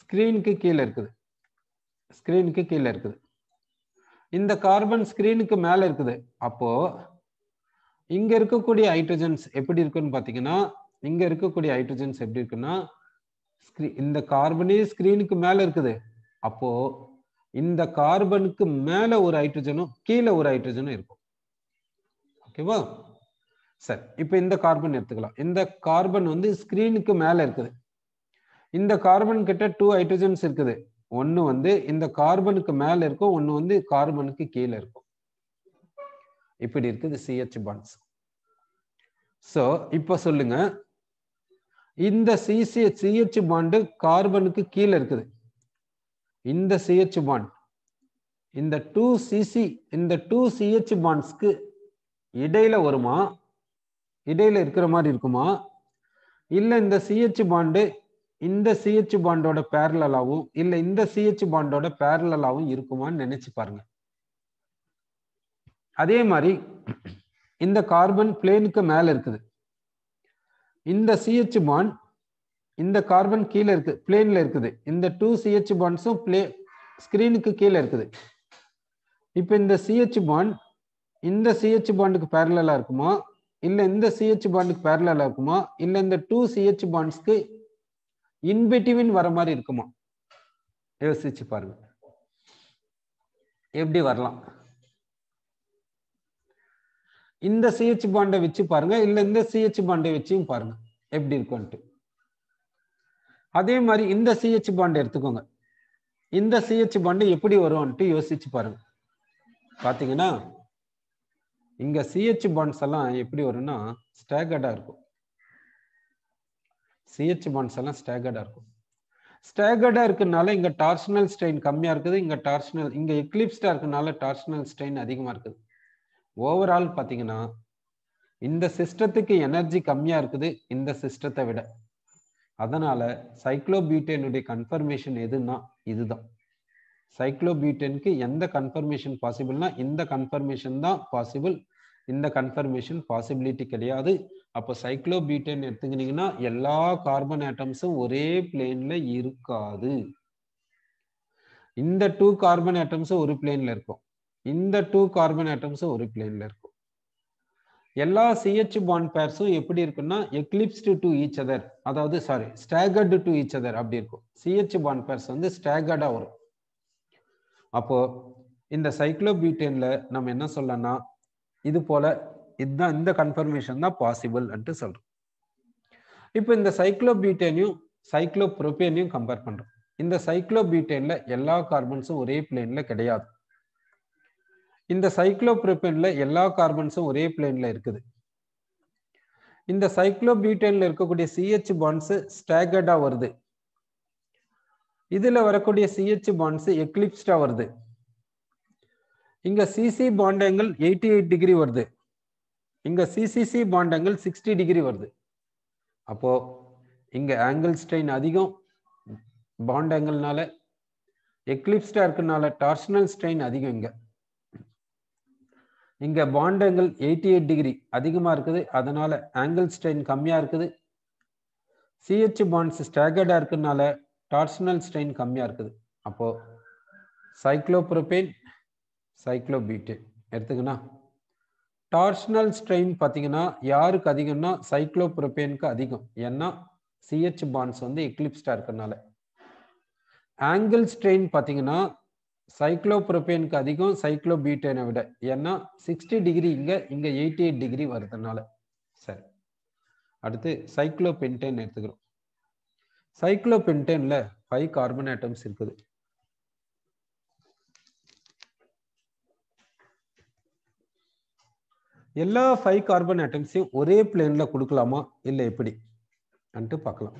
ஸ்க்ரீனுக்கு கீழே இருக்குது ஸ்க்ரீனுக்கு கீழே இருக்குது இந்த கார்பன் ஸ்க்ரீனுக்கு மேலே இருக்குது அப்போ இங்க இருக்கக்கூடிய ஹைட்ரஜன்ஸ் எப்படி இருக்குன்னு பார்த்தீங்கன்னா இங்க இருக்கக்கூடிய ஹைட்ரஜன்ஸ் எப்படி இருக்குன்னா இந்த கார்பனே ஸ்க்ரீனுக்கு மேலே இருக்குது அப்போ இந்த கார்பனுக்கு மேலே ஒரு ஹைட்ரஜனும் கீழே ஒரு ஹைட்ரஜனும் இருக்கும் ஓகேவா சரி இப்போ இந்த கார்பன் எடுத்துக்கலாம் இந்த கார்பன் வந்து ஸ்கிரீனுக்கு மேலே இருக்குது இந்த கார்பன் கிட்ட டூ ஹைட்ரஜன்ஸ் இருக்குது ஒன்று வந்து இந்த கார்பனுக்கு மேலே இருக்கும் ஒன்று வந்து கார்பனுக்கு கீழே இருக்கும் இப்படி இருக்குது சிஹெச் பாண்ட்ஸ் ஸோ இப்போ சொல்லுங்க இந்த சிசி சிஹெச் பாண்டு கார்பனுக்கு கீழே இருக்குது இந்த சிஹெச் பாண்ட் இந்த டூ சிசி இந்த டூ சிஹெச் பாண்ட்ஸ்க்கு இடையில வருமா இடையில இருக்கிற மாதிரி இருக்குமா இல்ல இந்த சிஹெச் பாண்டு இந்த சிஹெச் பாண்டோட பேரலாவும் இல்ல இந்த சிஹெச் பாண்டோட பேரலாவும் இருக்குமான்னு நினைச்சு பாருங்க அதே மாதிரி இந்த கார்பன் பிளேனுக்கு மேல இருக்குது இந்த சிஹெச் பாண்ட் இந்த கார்பன் கீழே இருக்கு பிளேன்ல இருக்குது இந்த டூ சிஹெச் பாண்ட்ஸும் பிளே ஸ்கிரீனுக்கு கீழே இருக்குது இப்போ இந்த சிஹெச் பாண்ட் இந்த சிஹெச் பாண்டுக்கு பேரலா இருக்குமா இல்லை இந்த சிஹெச் பாண்டுக்கு பேரலாக இருக்குமா இல்லை இந்த டூ சிஹெச் பாண்ட்ஸ்க்கு இன்பிட்டிவின் வர மாதிரி இருக்குமா யோசிச்சு பாருங்க எப்படி வரலாம் இந்த சிஹெச் பாண்டை வச்சு பாருங்க இல்லை இந்த சிஹெச் பாண்டை வச்சும் பாருங்க எப்படி இருக்கும்ன்ட்டு அதே மாதிரி இந்த சிஹெச் பாண்டை எடுத்துக்கோங்க இந்த சிஹெச் பாண்டு எப்படி வரும்ன்ட்டு யோசிச்சு பாருங்க பார்த்தீங்கன்னா இங்க சிஹெச் பாண்ட்ஸ் எல்லாம் எப்படி வரும்னா ஸ்டாகர்டா இருக்கும் சிஹெச் பாண்ட்ஸ் எல்லாம் ஸ்டாகர்டா இருக்கும் ஸ்டாகர்டா இருக்கனால இங்க டார்ஷனல் ஸ்ட்ரெயின் கம்மியா இருக்குது இங்க டார்ஷனல் இங்க எக்லிப்ஸ்டா இருக்கனால டார்ஷனல் ஸ்ட்ரெயின் அதிகமா இருக்குது ஓவரால் பாத்தீங்கன்னா இந்த சிஸ்டத்துக்கு எனர்ஜி கம்மியா இருக்குது இந்த சிஸ்டத்தை விட அதனால சைக்ளோபியூட்டேனுடைய கன்ஃபர்மேஷன் எதுன்னா இதுதான் சைக்ளோபியூட்டனுக்கு எந்த கன்ஃபர்மேஷன் பாசிபிள்னா இந்த கன்ஃபர்மேஷன் தான் பாசிபிள் இந்த கன்ஃபர்மேஷன் பாசிபிலிட்டி கிடையாது அப்போ சைக்ளோபியூட்டன் எடுத்துக்கினீங்கன்னா எல்லா கார்பன் ஆட்டம்ஸும் ஒரே பிளேன்ல இருக்காது இந்த டூ கார்பன் ஆட்டம்ஸும் ஒரு பிளேன்ல இருக்கும் இந்த டூ கார்பன் ஆட்டம்ஸும் ஒரு பிளேன்ல இருக்கும் எல்லா சிஹெச் பாண்ட் பேர்ஸும் எப்படி இருக்குன்னா எக்லிப்ஸ்டு டு ஈச் அதர் அதாவது sorry staggered to each other அப்படி இருக்கும் சிஹெச் பாண்ட் பேர்ஸ் வந்து ஸ்டாகர்டா வரும் அப்போ இந்த சைக்ளோபியூட்டேன்ல நம்ம என்ன சொல்லலாம் இது போல இதுதான் இந்த கன்ஃபர்மேஷன் தான் பாசிபிள் என்று சொல்றோம் இப்போ இந்த சைக்ளோபியூட்டேனையும் சைக்ளோப்ரோபேனையும் கம்பேர் பண்றோம் இந்த சைக்ளோபியூட்டேன்ல எல்லா கார்பன்ஸும் ஒரே பிளேன்ல கிடையாது இந்த சைக்ளோப்ரோபேன்ல எல்லா கார்பன்ஸும் ஒரே பிளேன்ல இருக்குது இந்த சைக்ளோபியூட்டேன்ல இருக்கக்கூடிய சிஹெச் பான்ஸ் ஸ்டாகர்டா வருது இதுல வரக்கூடிய சிஹெச் பாண்ட்ஸ் எக்லிப்ஸ்டா வருது இங்க சிசி பாண்டங்கள் எயிட்டி எயிட் டிகிரி வருது இங்க சிசிசி பாண்டங்கள் சிக்ஸ்டி டிகிரி வருது அப்போ இங்க ஆங்கிள் ஸ்ட்ரெயின் அதிகம் பாண்டங்கள்னால ஆங்கிள்னால எக்லிப்ஸ்டா இருக்கனால டார்ஷனல் ஸ்ட்ரெயின் அதிகம் இங்க இங்க பாண்டங்கள் எயிட்டி எயிட் டிகிரி அதிகமா இருக்குது அதனால ஆங்கிள் ஸ்ட்ரெயின் கம்மியா இருக்குது சிஹெச் பாண்ட்ஸ் ஸ்டாகர்டா இருக்கனால டார்ஷனல் ஸ்ட்ரெயின் கம்மியாக இருக்குது அப்போது சைக்ளோப்ரோபேன் சைக்ளோபீட்டு எடுத்துக்கணும் டார்ஷனல் ஸ்ட்ரெயின் பார்த்தீங்கன்னா யாருக்கு அதிகம்னா சைக்ளோப்ரோபேனுக்கு அதிகம் ஏன்னா சிஹெச் பாண்ட்ஸ் வந்து எக்லிப்ஸ்டாக இருக்கிறனால ஆங்கிள் ஸ்ட்ரெயின் பார்த்தீங்கன்னா சைக்ளோப்ரோபேனுக்கு அதிகம் சைக்ளோபீட்டனை விட ஏன்னா சிக்ஸ்டி டிகிரி இங்கே இங்கே எயிட்டி எயிட் டிகிரி வருதுனால சரி அடுத்து சைக்ளோபென்டேன் எடுத்துக்கிறோம் சைக்ளோபென்டேன்ல ஃபைவ் கார்பன் ஆட்டம்ஸ் இருக்குது எல்லா ஃபைவ் கார்பன் ஆட்டம்ஸையும் ஒரே பிளேன்ல கொடுக்கலாமா இல்லை எப்படி அன்ட்டு பார்க்கலாம்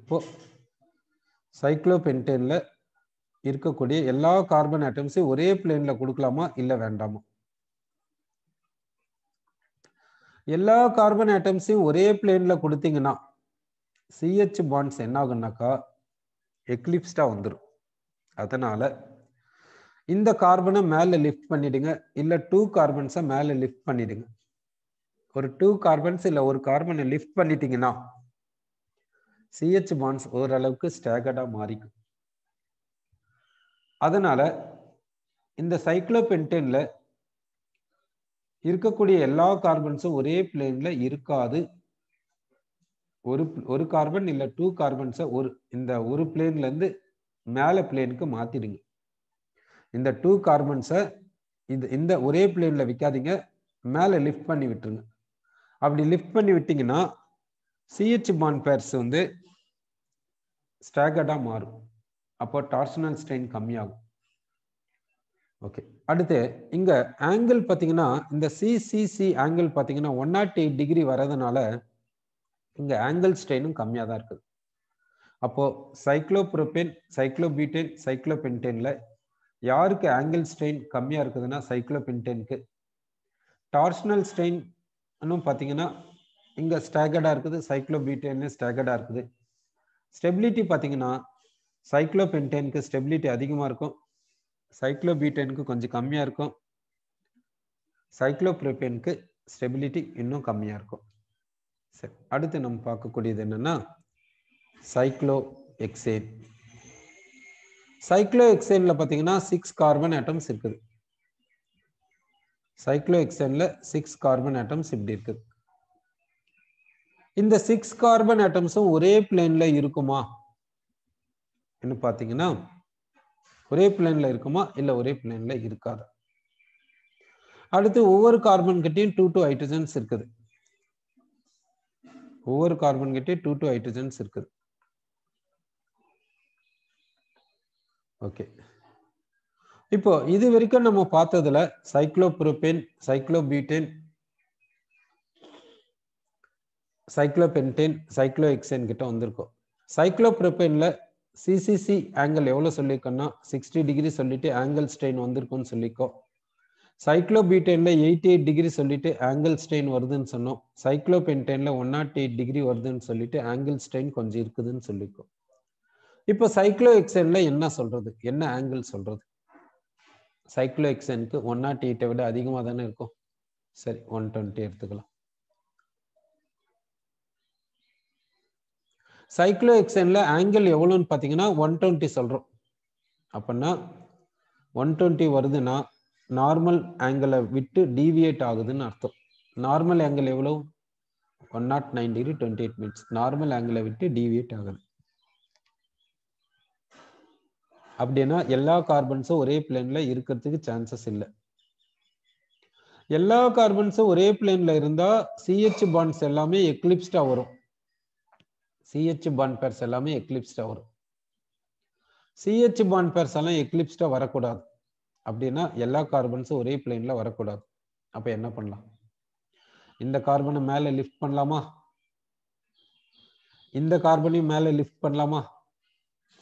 இப்போ சைக்ளோபென்டேன்ல இருக்கக்கூடிய எல்லா கார்பன் ஆட்டம்ஸையும் ஒரே பிளேன்ல கொடுக்கலாமா இல்லை வேண்டாமா எல்லா கார்பன் ஆட்டம்ஸையும் ஒரே பிளேன்ல கொடுத்தீங்கன்னா சிஹெச் பாண்ட்ஸ் என்ன ஆகுனாக்கா எக்லிப்ஸ்டா வந்துடும் அதனால இந்த கார்பனை மேலே லிஃப்ட் பண்ணிடுங்க இல்லை டூ கார்பன்ஸை மேலே லிஃப்ட் பண்ணிடுங்க ஒரு டூ கார்பன்ஸ் இல்லை ஒரு கார்பனை லிஃப்ட் பண்ணிட்டீங்கன்னா சிஹெச் பாண்ட்ஸ் ஓரளவுக்கு ஸ்டாகர்டாக மாறிக்கும் அதனால இந்த சைக்ளோபென்டெனில் இருக்கக்கூடிய எல்லா கார்பன்ஸும் ஒரே பிளேனில் இருக்காது ஒரு ஒரு கார்பன் இல்லை டூ கார்பன்ஸை ஒரு இந்த ஒரு பிளேன்லேருந்து மேலே பிளேனுக்கு மாற்றிடுங்க இந்த டூ கார்பன்ஸை இந்த இந்த ஒரே பிளேனில் விற்காதீங்க மேலே லிஃப்ட் பண்ணி விட்டுருங்க அப்படி லிஃப்ட் பண்ணி விட்டிங்கன்னா சிஹெச் பான் பேர்ஸ் வந்து ஸ்டாகர்டாக மாறும் அப்போ டார்சனல் ஸ்ட்ரெயின் கம்மியாகும் ஓகே அடுத்து இங்கே ஆங்கிள் பார்த்தீங்கன்னா இந்த சிசிசி ஆங்கிள் பார்த்தீங்கன்னா ஒன் நாட் எயிட் டிகிரி வரதுனால இங்கே ஆங்கிள் ஸ்ட்ரெயினும் கம்மியாக தான் இருக்குது அப்போது சைக்ளோப்ரோபேன் சைக்ளோபீட்டேன் சைக்ளோபென்டேனில் யாருக்கு ஆங்கிள் ஸ்ட்ரெயின் கம்மியாக இருக்குதுன்னா சைக்ளோபென்டேனுக்கு டார்ஷனல் ஸ்ட்ரெயின்னும் பார்த்தீங்கன்னா இங்கே ஸ்டாகர்டாக இருக்குது சைக்ளோபீட்டேன்னு ஸ்டாகர்டாக இருக்குது ஸ்டெபிலிட்டி பார்த்தீங்கன்னா சைக்ளோபென்டேனுக்கு ஸ்டெபிலிட்டி அதிகமாக இருக்கும் சைக்ளோபீட்டேனுக்கு கொஞ்சம் கம்மியாக இருக்கும் சைக்ளோப்ரோபேனுக்கு ஸ்டெபிலிட்டி இன்னும் கம்மியாக இருக்கும் சரி அடுத்து நம்ம பார்க்கக்கூடியது என்னன்னா சைக்ளோ எக்ஸேன் சைக்ளோ எக்ஸேனில் பார்த்தீங்கன்னா சிக்ஸ் கார்பன் ஆட்டம்ஸ் இருக்குது சைக்ளோ எக்ஸேனில் சிக்ஸ் கார்பன் ஆட்டம்ஸ் இப்படி இருக்குது இந்த சிக்ஸ் கார்பன் ஆட்டம்ஸும் ஒரே பிளேன்ல இருக்குமா என்ன பார்த்தீங்கன்னா ஒரே பிளேன்ல இருக்குமா இல்லை ஒரே பிளேன்ல இருக்காது அடுத்து ஒவ்வொரு கார்பன் கிட்டையும் டூ டூ ஹைட்ரஜன்ஸ் இருக்குது ஒவ்வொரு கார்பன் கிட்டே டூ டூ ஹைட்ரஜன்ஸ் இருக்குது ஓகே இப்போ இது வரைக்கும் நம்ம பார்த்ததுல cyclopropane cyclobutane cyclopentane cyclohexane கிட்ட வந்திருக்கோம் சைக்ளோப்ரோபேன்ல சிசிசி ஆங்கிள் எவ்வளோ சொல்லியிருக்கோம்னா சிக்ஸ்டி டிகிரி சொல்லிட்டு ஆங்கிள் ஸ்ட்ரெயின் வந்திருக்கும்னு சொல்லிக்கோ சைக்ளோபியூட்டனில் எயிட்டி எயிட் டிகிரி சொல்லிட்டு ஆங்கிள் ஸ்டெயின் வருதுன்னு சொன்னோம் சைக்ளோபென்டெனில் ஒன் நாட் எயிட் டிகிரி வருதுன்னு சொல்லிட்டு ஆங்கிள் ஸ்டெயின் கொஞ்சம் இருக்குதுன்னு சொல்லிக்கும் இப்போ சைக்ளோ எக்ஸனில் என்ன சொல்கிறது என்ன ஆங்கிள் சொல்கிறது சைக்ளோ எக்ஸனுக்கு ஒன் நாட் எயிட்டை விட அதிகமாக தானே இருக்கும் சரி ஒன் டுவெண்ட்டி எடுத்துக்கலாம் சைக்ளோ எக்ஸனில் ஆங்கிள் எவ்வளோன்னு பார்த்தீங்கன்னா ஒன் டுவெண்ட்டி சொல்கிறோம் அப்படின்னா ஒன் டுவெண்ட்டி வருதுன்னா நார்மல் ஆங்கிளை விட்டு டீவியேட் ஆகுதுன்னு அர்த்தம் நார்மல் ஆங்கிள் எவ்வளோ one nought nine degree twenty eight minutes normal ஆங்கிளை விட்டு டீவியேட் ஆகுது அப்படின்னா எல்லா கார்பன்ஸும் ஒரே பிளேன்ல இருக்கிறதுக்கு சான்சஸ் இல்லை எல்லா கார்பன்ஸும் ஒரே பிளேன்ல இருந்தா சிஹெச் பாண்ட்ஸ் எல்லாமே எக்லிப்ஸ்டா வரும் சிஹெச் பாண்ட் பேர்ஸ் எல்லாமே எக்லிப்ஸ்டா வரும் சிஹெச் பாண்ட் பேர்ஸ் எல்லாம் எக்லிப்ஸ்டா வரக்கூடாது அப்படின்னா எல்லா கார்பன்ஸும் ஒரே பிளேன்ல வரக்கூடாது அப்ப என்ன பண்ணலாம் இந்த கார்பனை மேல லிஃப்ட் பண்ணலாமா இந்த கார்பனையும் மேல லிஃப்ட் பண்ணலாமா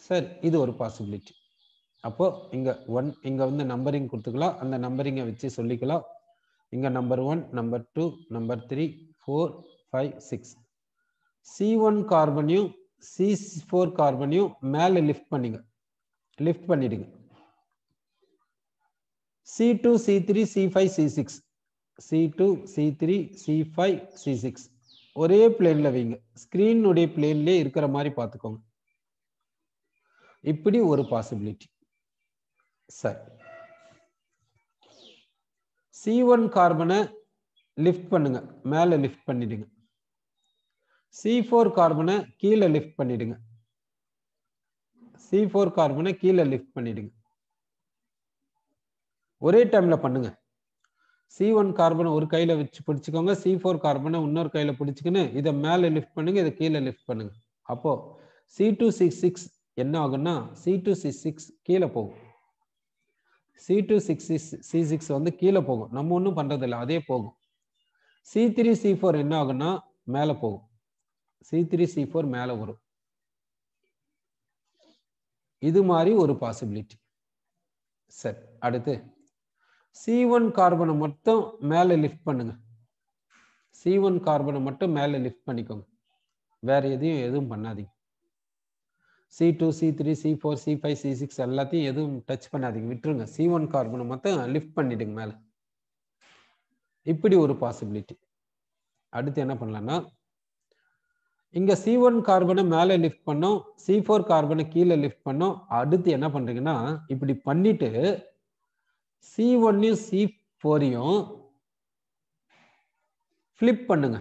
சார் இது ஒரு பாசிபிலிட்டி அப்போ இங்க ஒன் இங்க வந்து நம்பரிங் கொடுத்துக்கலாம் அந்த நம்பரிங்கை வச்சு சொல்லிக்கலாம் இங்க number one number two number three four five six C one கார்பனையும் சி ஃபோர் கார்பனையும் மேலே லிஃப்ட் பண்ணிங்க லிஃப்ட் பண்ணிடுங்க C2, C3, C5, C6. C2, C3, C5, C6. ஒரே பிளேன்ல வைங்க உடைய பிளேன்லயே இருக்கிற மாதிரி பார்த்துக்கோங்க இப்படி ஒரு பாசிபிலிட்டி சரி சி ஒன் கார்பனை லிஃப்ட் பண்ணுங்க மேலே லிஃப்ட் பண்ணிடுங்க சி ஃபோர் கார்பனை கீழே லிஃப்ட் பண்ணிடுங்க சி ஃபோர் கார்பனை கீழே லிஃப்ட் பண்ணிடுங்க ஒரே டைமில் பண்ணுங்க சி ஒன் கார்பனை ஒரு கையில் வச்சு பிடிச்சிக்கோங்க சி ஃபோர் கார்பனை இன்னொரு கையில் பிடிச்சிக்கின்னு இதை மேலே லிஃப்ட் பண்ணுங்க இதை கீழே லிஃப்ட் பண்ணுங்கள் அப்போது சி டூ சிக்ஸ் சிக்ஸ் என்ன ஆகும்னா சி டூ சிக்ஸ் சிக்ஸ் கீழே போகும் C two six six C six வந்து கீழே போகும் நம்ம ஒன்றும் பண்ணுறதில்ல அதே போகும் சி த்ரீ சி ஃபோர் என்ன ஆகும்னா மேலே போகும் சி த்ரீ சி ஃபோர் மேலே வரும் இது மாதிரி ஒரு பாசிபிலிட்டி சரி அடுத்து சி ஒன் கார்பனை மட்டும் மேலே லிஃப்ட் பண்ணுங்க சி ஒன் கார்பனை மட்டும் மேலே லிஃப்ட் பண்ணிக்கோங்க வேற எதையும் எதுவும் பண்ணாதீங்க C two C three C four C five C six எல்லாத்தையும் எதுவும் டச் பண்ணாதீங்க விட்டுருங்க சி ஒன் கார்பனை மட்டும் லிஃப்ட் பண்ணிடுங்க மேலே இப்படி ஒரு பாசிபிலிட்டி அடுத்து என்ன பண்ணலான்னா இங்கே சி ஒன் கார்பனை மேலே லிஃப்ட் பண்ணோம் சி ஃபோர் கார்பனை கீழே லிஃப்ட் பண்ணோம் அடுத்து என்ன பண்ணுறீங்கன்னா இப்படி பண்ணிட்டு சி ஒன்னையும் சி ஃபோரையும் ஃப்ளிப் பண்ணுங்க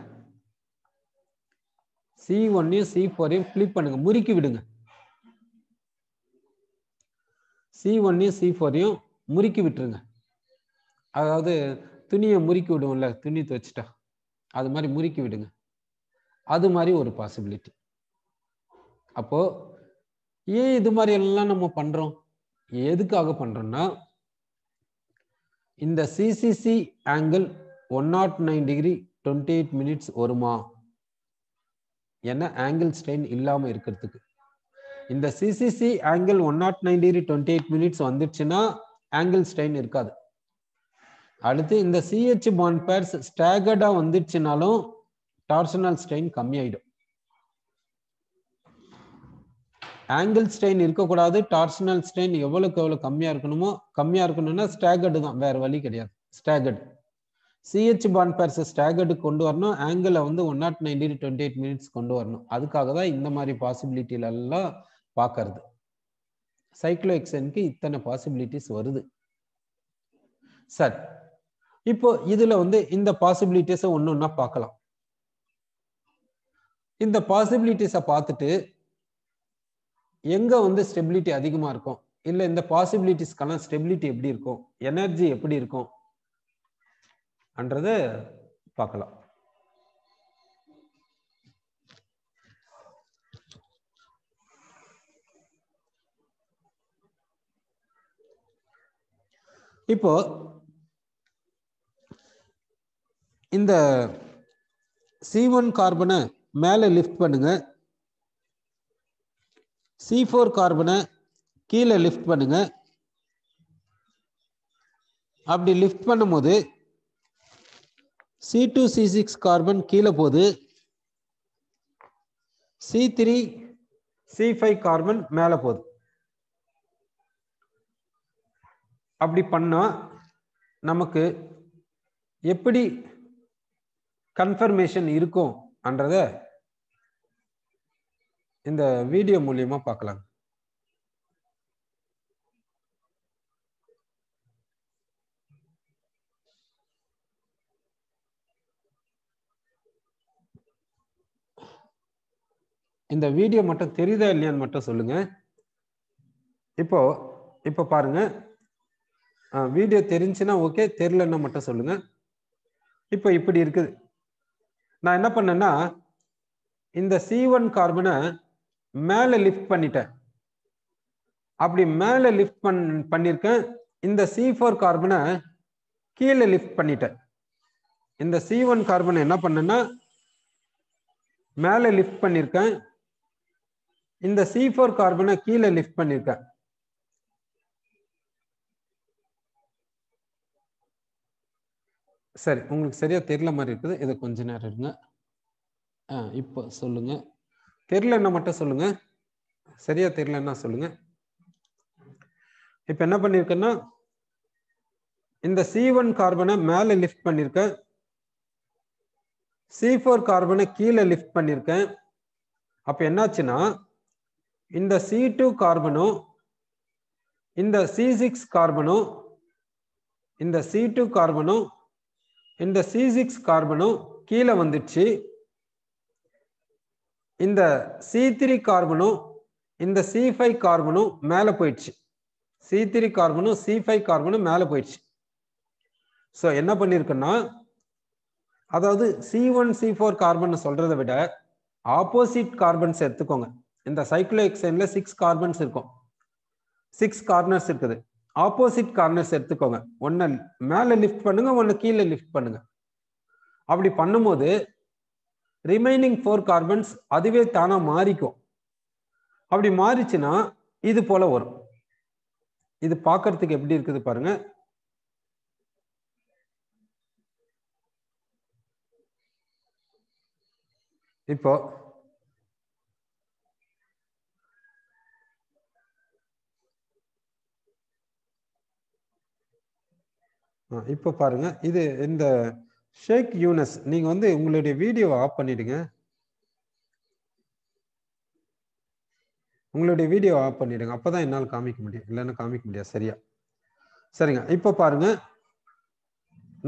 சி ஒன்னையும் சி ஃபோரையும் ஃப்ளிப் பண்ணுங்க முறுக்கி விடுங்க சி ஒன்னையும் சி ஃபோரையும் முறுக்கி விட்டுருங்க அதாவது துணியை முறுக்கி விடுவோம்ல துணி துவச்சிட்டா அது மாதிரி முறுக்கி விடுங்க அது மாதிரி ஒரு பாசிபிலிட்டி அப்போ ஏன் இது மாதிரி எல்லாம் நம்ம பண்றோம் எதுக்காக பண்றோம்னா இந்த C C C angle one nought nine degree twenty eight minutes வருமா என ஆங்கிள் ஸ்ட்ரெயின் இல்லாமல் இருக்கிறதுக்கு இந்த C C C angle one nought nine degree twenty eight minutes வந்துடுச்சுன்னா ஆங்கிள் ஸ்ட்ரெயின் இருக்காது அடுத்து இந்த சிஹெச் பாண்ட் பேர்ஸ் ஸ்டாகர்டாக வந்துடுச்சுனாலும் டார்சனல் ஸ்ட்ரெயின் கம்மியாயிடும் ஆங்கிள் ஸ்ட்ரெயின் இருக்கக்கூடாது டார்சனல் ஸ்ட்ரெயின் எவ்வளோக்கு எவ்வளோ கம்மியாக இருக்கணுமோ கம்மியாக இருக்கணும்னா ஸ்டாகர்டு தான் வேற வழி கிடையாது staggered C H bond pairs staggered கொண்டு வரணும் ஆங்கிளை வந்து one nought ninety twenty eight minutes கொண்டு வரணும் அதுக்காக தான் இந்த மாதிரி எல்லாம் பார்க்கறது சைக்ளோ எக்ஸனுக்கு இத்தனை பாசிபிலிட்டிஸ் வருது சார் இப்போ இதுல வந்து இந்த பாசிபிலிட்டிஸை ஒன்று ஒன்றா பார்க்கலாம் இந்த பாசிபிலிட்டிஸை பார்த்துட்டு எங்க வந்து ஸ்டெபிலிட்டி அதிகமா இருக்கும் இல்ல இந்த பாசிபிலிட்டிஸ்க்கெல்லாம் ஸ்டெபிலிட்டி எப்படி இருக்கும் எனர்ஜி எப்படி இருக்கும் என்றது பார்க்கலாம் இப்போ இந்த சி ஒன் கார்பனை மேலே லிஃப்ட் பண்ணுங்கள் சி ஃபோர் கார்பனை கீழே லிஃப்ட் பண்ணுங்க அப்படி லிஃப்ட் பண்ணும்போது C two C six carbon கீழே போகுது C three C five carbon மேலே போகுது அப்படி பண்ணால் நமக்கு எப்படி கன்ஃபர்மேஷன் இருக்கும் அன்றதை இந்த வீடியோ மூலியமா பார்க்கலாம் இந்த வீடியோ மட்டும் தெரியுதா இல்லையான்னு மட்டும் சொல்லுங்க இப்போ இப்போ பாருங்க வீடியோ தெரிஞ்சுன்னா ஓகே தெரிலன்னா மட்டும் சொல்லுங்க இப்போ இப்படி இருக்குது நான் என்ன பண்ணேன்னா இந்த சி ஒன் கார்பனை மேலே லிஃப்ட் பண்ணிட்டேன் அப்படி மேலே லிஃப்ட் பண் பண்ணியிருக்கேன் இந்த சி ஃபோர் கார்பனை கீழே லிஃப்ட் பண்ணிட்டேன் இந்த சி ஒன் கார்பனை என்ன பண்ணேன்னா மேலே லிஃப்ட் பண்ணியிருக்கேன் இந்த சி ஃபோர் கார்பனை கீழே லிஃப்ட் பண்ணியிருக்கேன் சரி உங்களுக்கு சரியா தெரியல மாதிரி இருக்குது இதை கொஞ்ச நேரம் இருங்க ஆ இப்போ சொல்லுங்கள் தெரியலன்னா மட்டும் சொல்லுங்க சரியா தெரியலன்னா சொல்லுங்க இப்ப என்ன பண்ணிருக்கேன்னா இந்த சி ஒன் கார்பனை மேல லிஃப்ட் பண்ணிருக்கேன் சி ஃபோர் கார்பனை கீழே லிஃப்ட் பண்ணிருக்கேன் அப்ப என்னாச்சுன்னா இந்த சி டூ கார்பனும் இந்த சி சிக்ஸ் கார்பனும் இந்த சி டூ கார்பனும் இந்த சி சிக்ஸ் கார்பனும் கீழே வந்துடுச்சு இந்த சி த்ரீ கார்பனும் இந்த C5 ஃபைவ் கார்பனும் மேலே போயிடுச்சு சி த்ரீ கார்பனும் சி கார்பனும் மேலே போயிடுச்சு ஸோ என்ன பண்ணியிருக்குன்னா அதாவது C one C four carbon சொல்றதை விட ஆப்போசிட் கார்பன்ஸ் எடுத்துக்கோங்க இந்த சைக்கிளோ எக்ஸைன்ல சிக்ஸ் கார்பன்ஸ் இருக்கும் சிக்ஸ் கார்னர்ஸ் இருக்குது ஆப்போசிட் கார்னர்ஸ் எடுத்துக்கோங்க ஒன்னு மேலே லிஃப்ட் பண்ணுங்க ஒன்னு கீழே லிஃப்ட் பண்ணுங்க அப்படி பண்ணும்போது ரிமைனிங் ஃபோர் கார்பன்ஸ் அதுவே தானாக மாறிக்கும் அப்படி மாறிச்சுன்னா இது போல வரும் இது பார்க்கறதுக்கு எப்படி இருக்குது பாருங்க இப்போ இப்போ பாருங்க இது இந்த ஷேக் யூனஸ் நீங்க வந்து உங்களுடைய வீடியோவை ஆஃப் பண்ணிடுங்க உங்களுடைய வீடியோ ஆஃப் பண்ணிடுங்க அப்பதான் என்னால் காமிக்க முடியும் இல்லைன்னா காமிக்க முடியாது சரியா சரிங்க இப்போ பாருங்க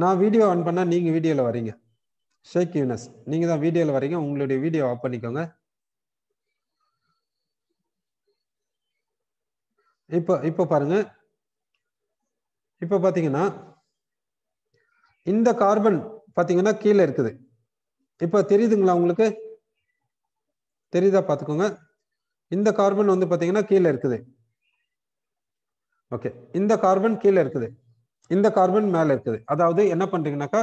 நான் வீடியோ ஆன் பண்ணா நீங்க வீடியோல வரீங்க ஷேக் யூனஸ் நீங்க தான் வீடியோல வரீங்க உங்களுடைய வீடியோ ஆஃப் பண்ணிக்கோங்க இப்போ இப்போ பாருங்க இப்போ பார்த்தீங்கன்னா இந்த கார்பன் பார்த்தீங்கன்னா கீழே இருக்குது இப்போ தெரியுதுங்களா உங்களுக்கு தெரியுதா பார்த்துக்கோங்க இந்த கார்பன் வந்து பார்த்தீங்கன்னா கீழே இருக்குது ஓகே இந்த கார்பன் கீழே இருக்குது இந்த கார்பன் மேலே இருக்குது அதாவது என்ன பண்ணுறீங்கனாக்கா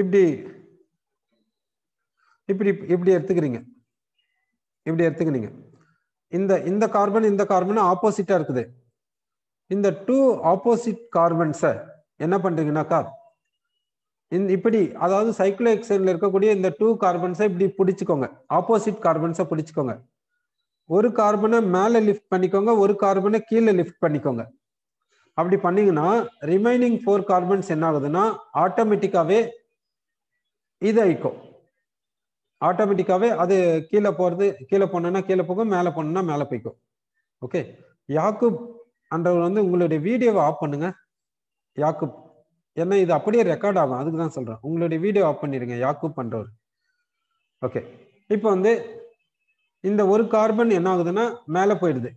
இப்படி இப்படி இப்படி எடுத்துக்கிறீங்க இப்படி எடுத்துக்கிறீங்க இந்த இந்த கார்பன் இந்த கார்பன் ஆப்போசிட்டாக இருக்குது இந்த டூ ஆப்போசிட் கார்பன்ஸை என்ன பண்றீங்கன்னாக்கா இப்படி அதாவது சைக்கிளோ எக்ஸைடில் இருக்கக்கூடிய இந்த டூ கார்பன்ஸை இப்படி பிடிச்சிக்கோங்க ஆப்போசிட் கார்பன்ஸை பிடிச்சிக்கோங்க ஒரு கார்பனை மேலே லிஃப்ட் பண்ணிக்கோங்க ஒரு கார்பனை கீழே லிஃப்ட் பண்ணிக்கோங்க அப்படி பண்ணீங்கன்னா ரிமைனிங் ஃபோர் கார்பன்ஸ் என்ன ஆகுதுன்னா ஆட்டோமேட்டிக்காவே ஆயிக்கும் ஆட்டோமேட்டிக்காவே அது கீழே போகிறது கீழே போனோன்னா கீழே போகும் மேலே போனோன்னா மேலே போய்க்கும் ஓகே யாக்கு அன்றவர் வந்து உங்களுடைய வீடியோவை ஆஃப் பண்ணுங்க யாக்குப் ஏன்னா இது அப்படியே ரெக்கார்ட் ஆகும் அதுக்கு தான் சொல்கிறேன் உங்களுடைய வீடியோ ஆஃப் பண்ணிடுங்க யாக்குப் பண்ணுறவர் ஓகே இப்போ வந்து இந்த ஒரு கார்பன் என்ன ஆகுதுன்னா மேலே போயிடுது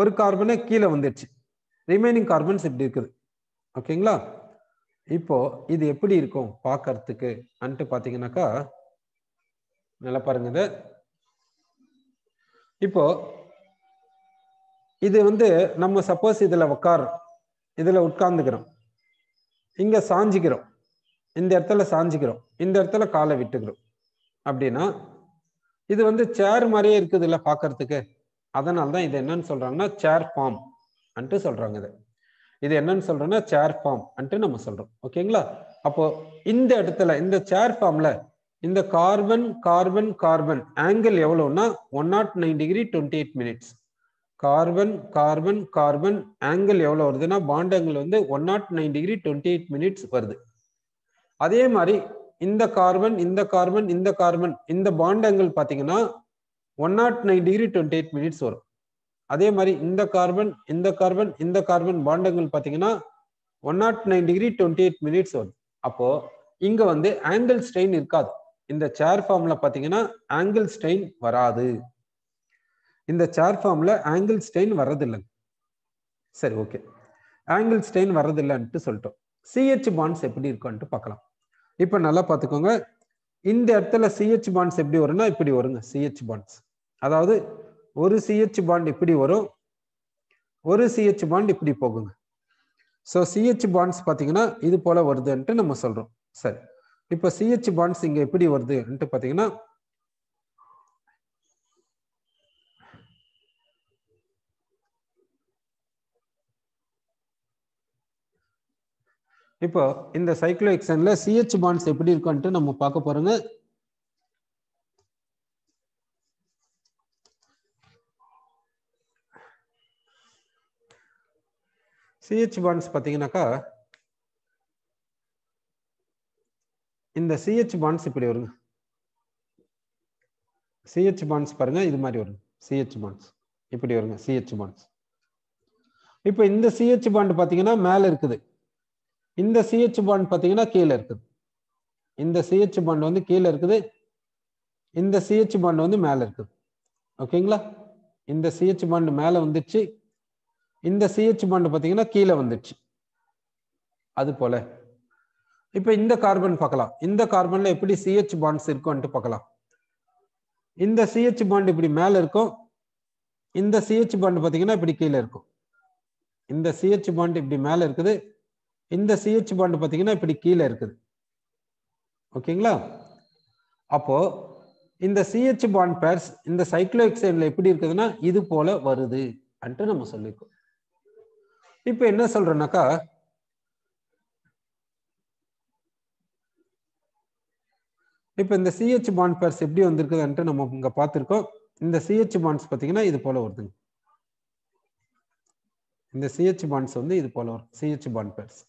ஒரு கார்பனே கீழே வந்துடுச்சு ரிமைனிங் கார்பன்ஸ் இப்படி இருக்குது ஓகேங்களா இப்போ இது எப்படி இருக்கும் பார்க்கறதுக்கு அன்ட்டு பார்த்தீங்கன்னாக்கா நல்லா பாருங்க இது இப்போ இது வந்து நம்ம சப்போஸ் இதில் உக்காரோம் இதில் உட்கார்ந்துக்கிறோம் இங்கே சாஞ்சிக்கிறோம் இந்த இடத்துல சாஞ்சிக்கிறோம் இந்த இடத்துல காலை விட்டுக்கிறோம் அப்படின்னா இது வந்து சேர் மாதிரியே இருக்குது இல்லை பார்க்கறதுக்கு அதனால தான் இது என்னன்னு சொல்கிறாங்கன்னா சேர் ஃபார்ம் அன்ட்டு சொல்கிறாங்க இது இது என்னன்னு சொல்கிறோன்னா சேர் ஃபார்ம் அன்ட்டு நம்ம சொல்றோம் ஓகேங்களா அப்போ இந்த இடத்துல இந்த சேர் ஃபார்ம்ல இந்த கார்பன் கார்பன் கார்பன் ஆங்கிள் எவ்வளோன்னா one nought nine degree twenty eight minutes carbon carbon carbon angle எவ்வளோ வருதுன்னா பாண்ட் ஆங்கிள் வந்து one nought nine degree twenty eight minutes வருது அதே மாதிரி இந்த கார்பன் இந்த கார்பன் இந்த கார்பன் இந்த பாண்ட் ஆங்கிள் பார்த்தீங்கன்னா one nought nine degree twenty eight minutes வரும் அதே மாதிரி இந்த கார்பன் இந்த கார்பன் இந்த கார்பன் பாண்ட் ஆங்கிள் பார்த்தீங்கன்னா one nought nine degree twenty eight minutes வரும் அப்போ இங்க வந்து ஆங்கிள் ஸ்ட்ரெயின் இருக்காது இந்த சேர் ஃபார்ம்ல பார்த்தீங்கன்னா ஆங்கிள் ஸ்ட்ரெயின் வராது இந்த சேர் ஃபார்ம்ல ஆங்கிள் ஸ்டெயின் வர்றதில்லைங்க சரி ஓகே ஆங்கிள் ஸ்டெயின் வர்றதில்லைன்ட்டு சொல்லிட்டோம் சிஹெச் பாண்ட்ஸ் எப்படி இருக்கும்ன்ட்டு பார்க்கலாம் இப்போ நல்லா பார்த்துக்கோங்க இந்த இடத்துல சிஹெச் பாண்ட்ஸ் எப்படி வரும்னா இப்படி வருங்க சிஹெச் பாண்ட்ஸ் அதாவது ஒரு சிஹெச் பாண்ட் இப்படி வரும் ஒரு சிஹெச் பாண்ட் இப்படி போகுங்க ஸோ சிஹெச் பாண்ட்ஸ் பார்த்தீங்கன்னா இது போல வருதுன்ட்டு நம்ம சொல்கிறோம் சரி இப்போ சிஹெச் பாண்ட்ஸ் இங்கே எப்படி வருதுன்ட்டு பார்த்தீங்கன்னா இப்போ இந்த சைக்ளோ எக்ஸன்ல சிஹெச் பாண்ட்ஸ் எப்படி இருக்குன்ட்டு நம்ம பார்க்க போறோங்க சிஹெச் பாண்ட்ஸ் பார்த்தீங்கன்னாக்கா இந்த சிஹெச் பாண்ட்ஸ் இப்படி வருங்க சிஹெச் பாண்ட்ஸ் பாருங்க இது மாதிரி வரும் சிஹெச் பாண்ட்ஸ் இப்படி வருங்க சிஹெச் பாண்ட்ஸ் இப்போ இந்த சிஹெச் பாண்ட் பார்த்தீங்கன்னா மேலே இருக்குது இந்த சிஹெச் பாண்ட் பார்த்தீங்கன்னா கீழே இருக்குது இந்த சிஹெச் பாண்ட் வந்து கீழே இருக்குது இந்த சிஹெச் பாண்ட் வந்து மேலே இருக்குது ஓகேங்களா இந்த சிஹெச் பாண்ட் மேலே வந்துச்சு இந்த சிஹெச் பாண்ட் பார்த்தீங்கன்னா கீழே வந்துச்சு அது போல இப்போ இந்த கார்பன் பார்க்கலாம் இந்த கார்பன்ல எப்படி சிஹெச் பாண்ட்ஸ் இருக்குன்ட்டு பார்க்கலாம் இந்த சிஹெச் பாண்ட் இப்படி மேலே இருக்கும் இந்த சிஹெச் பாண்ட் பார்த்தீங்கன்னா இப்படி கீழே இருக்கும் இந்த சிஹெச் பாண்ட் இப்படி மேலே இருக்குது இந்த சிஹெச் பாண்ட் பார்த்தீங்கன்னா இப்படி கீழே இருக்குது ஓகேங்களா அப்போ இந்த சிஹெச் பாண்ட் பேர்ஸ் இந்த சைக்ளோஎக்சைடில் எப்படி இருக்குதுன்னா இது போல வருது அப்படின்ட்டு நம்ம சொல்லிக்கோ இப்போ என்ன சொல்றோம்னாக்கா இப்போ இந்த சிஹெச் பாண்ட் பேர்ஸ் எப்படி வந்திருக்குதுன்ட்டு நம்ம இங்கே பார்த்துருக்கோம் இந்த சிஹெச் பாண்ட்ஸ் பார்த்தீங்கன்னா இது போல வருதுங்க இந்த சிஹெச் பாண்ட்ஸ் வந்து இது போல வரும் சிஹெச் பாண்ட் பேர்ஸ்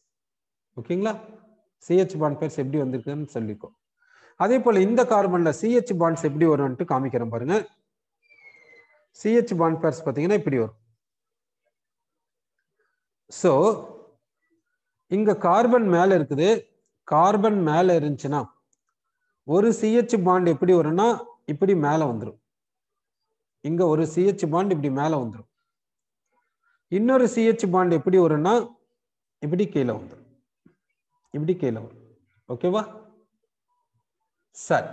ஓகேங்களா சிஹெச் பாண்ட் பேர்ஸ் எப்படி வந்திருக்குன்னு சொல்லிக்கோ அதே போல இந்த கார்பன்ல சிஹெச் பாண்ட்ஸ் எப்படி வரும்ன்ட்டு காமிக்கிறேன் பாருங்க சிஹெச் பாண்ட் பேர்ஸ் பார்த்தீங்கன்னா இப்படி வரும் ஸோ இங்க கார்பன் மேல இருக்குது கார்பன் மேல இருந்துச்சுன்னா ஒரு சிஹெச் பாண்ட் எப்படி வரும்னா இப்படி மேல வந்துடும் இங்க ஒரு சிஹெச் பாண்ட் இப்படி மேல வந்துடும் இன்னொரு சிஹெச் பாண்ட் எப்படி வரும்னா இப்படி கீழே வந்துடும் இப்படி கீழே வரும் ஓகேவா சரி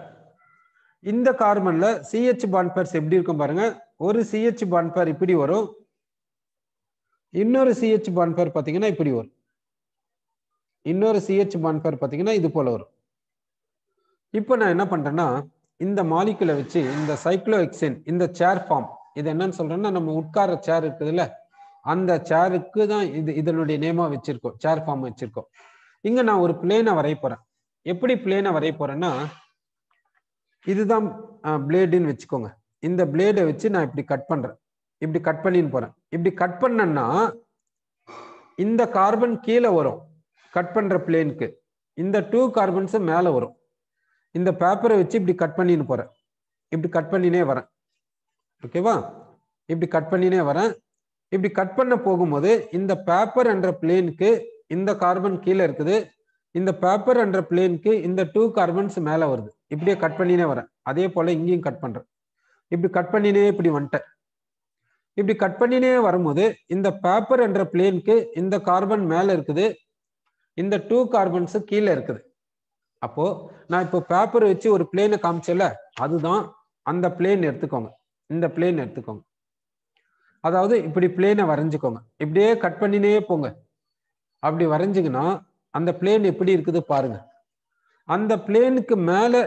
இந்த கார்பன்ல சிஹெச் பாண்ட் எப்படி இருக்கும் பாருங்க ஒரு சிஹெச் பாண்ட் இப்படி வரும் இன்னொரு சிஹெச் பாண்ட் பேர் பார்த்தீங்கன்னா இப்படி வரும் இன்னொரு சிஹெச் பாண்ட் பேர் பார்த்தீங்கன்னா இது போல வரும் இப்போ நான் என்ன பண்றேன்னா இந்த மாலிக்குலை வச்சு இந்த சைக்ளோ எக்ஸின் இந்த சேர் ஃபார்ம் இது என்னன்னு சொல்றேன்னா நம்ம உட்கார சேர் இருக்குதுல்ல அந்த சேருக்கு தான் இது இதனுடைய நேமா வச்சிருக்கோம் சேர் ஃபார்ம் வச்சிருக்கோம் இங்க நான் ஒரு பிளேனை வரைய போறேன் எப்படி பிளேனை வரைய போறேன்னா இதுதான் பிளேடுன்னு வச்சுக்கோங்க இந்த பிளேடை வச்சு நான் இப்படி கட் பண்றேன் இப்படி கட் பண்ணின்னு போறேன் இப்படி கட் பண்ணேன்னா இந்த கார்பன் கீழே வரும் கட் பண்ற பிளேனுக்கு இந்த டூ கார்பன்ஸ் மேல வரும் இந்த பேப்பரை வச்சு இப்படி கட் பண்ணின்னு போறேன் இப்படி கட் பண்ணினே வரேன் ஓகேவா இப்படி கட் பண்ணினே வரேன் இப்படி கட் பண்ண போகும்போது இந்த பேப்பர் என்ற பிளேனுக்கு இந்த கார்பன் கீழே இருக்குது இந்த பேப்பர் என்ற பிளேனுக்கு இந்த டூ கார்பன்ஸ் மேலே வருது இப்படியே கட் பண்ணினே வரேன் அதே போல் இங்கேயும் கட் பண்ணுறேன் இப்படி கட் பண்ணினே இப்படி வந்துட்டேன் இப்படி கட் பண்ணினே வரும்போது இந்த பேப்பர் என்ற பிளேனுக்கு இந்த கார்பன் மேலே இருக்குது இந்த டூ கார்பன்ஸு கீழே இருக்குது அப்போது நான் இப்போ பேப்பர் வச்சு ஒரு பிளேனை காமிச்சல அதுதான் அந்த பிளேன் எடுத்துக்கோங்க இந்த பிளேன் எடுத்துக்கோங்க அதாவது இப்படி பிளேனை வரைஞ்சிக்கோங்க இப்படியே கட் பண்ணினே போங்க அப்படி வரைஞ்சிங்கன்னா அந்த பிளேன் எப்படி இருக்குது பாருங்க அந்த பிளேனுக்கு மேலே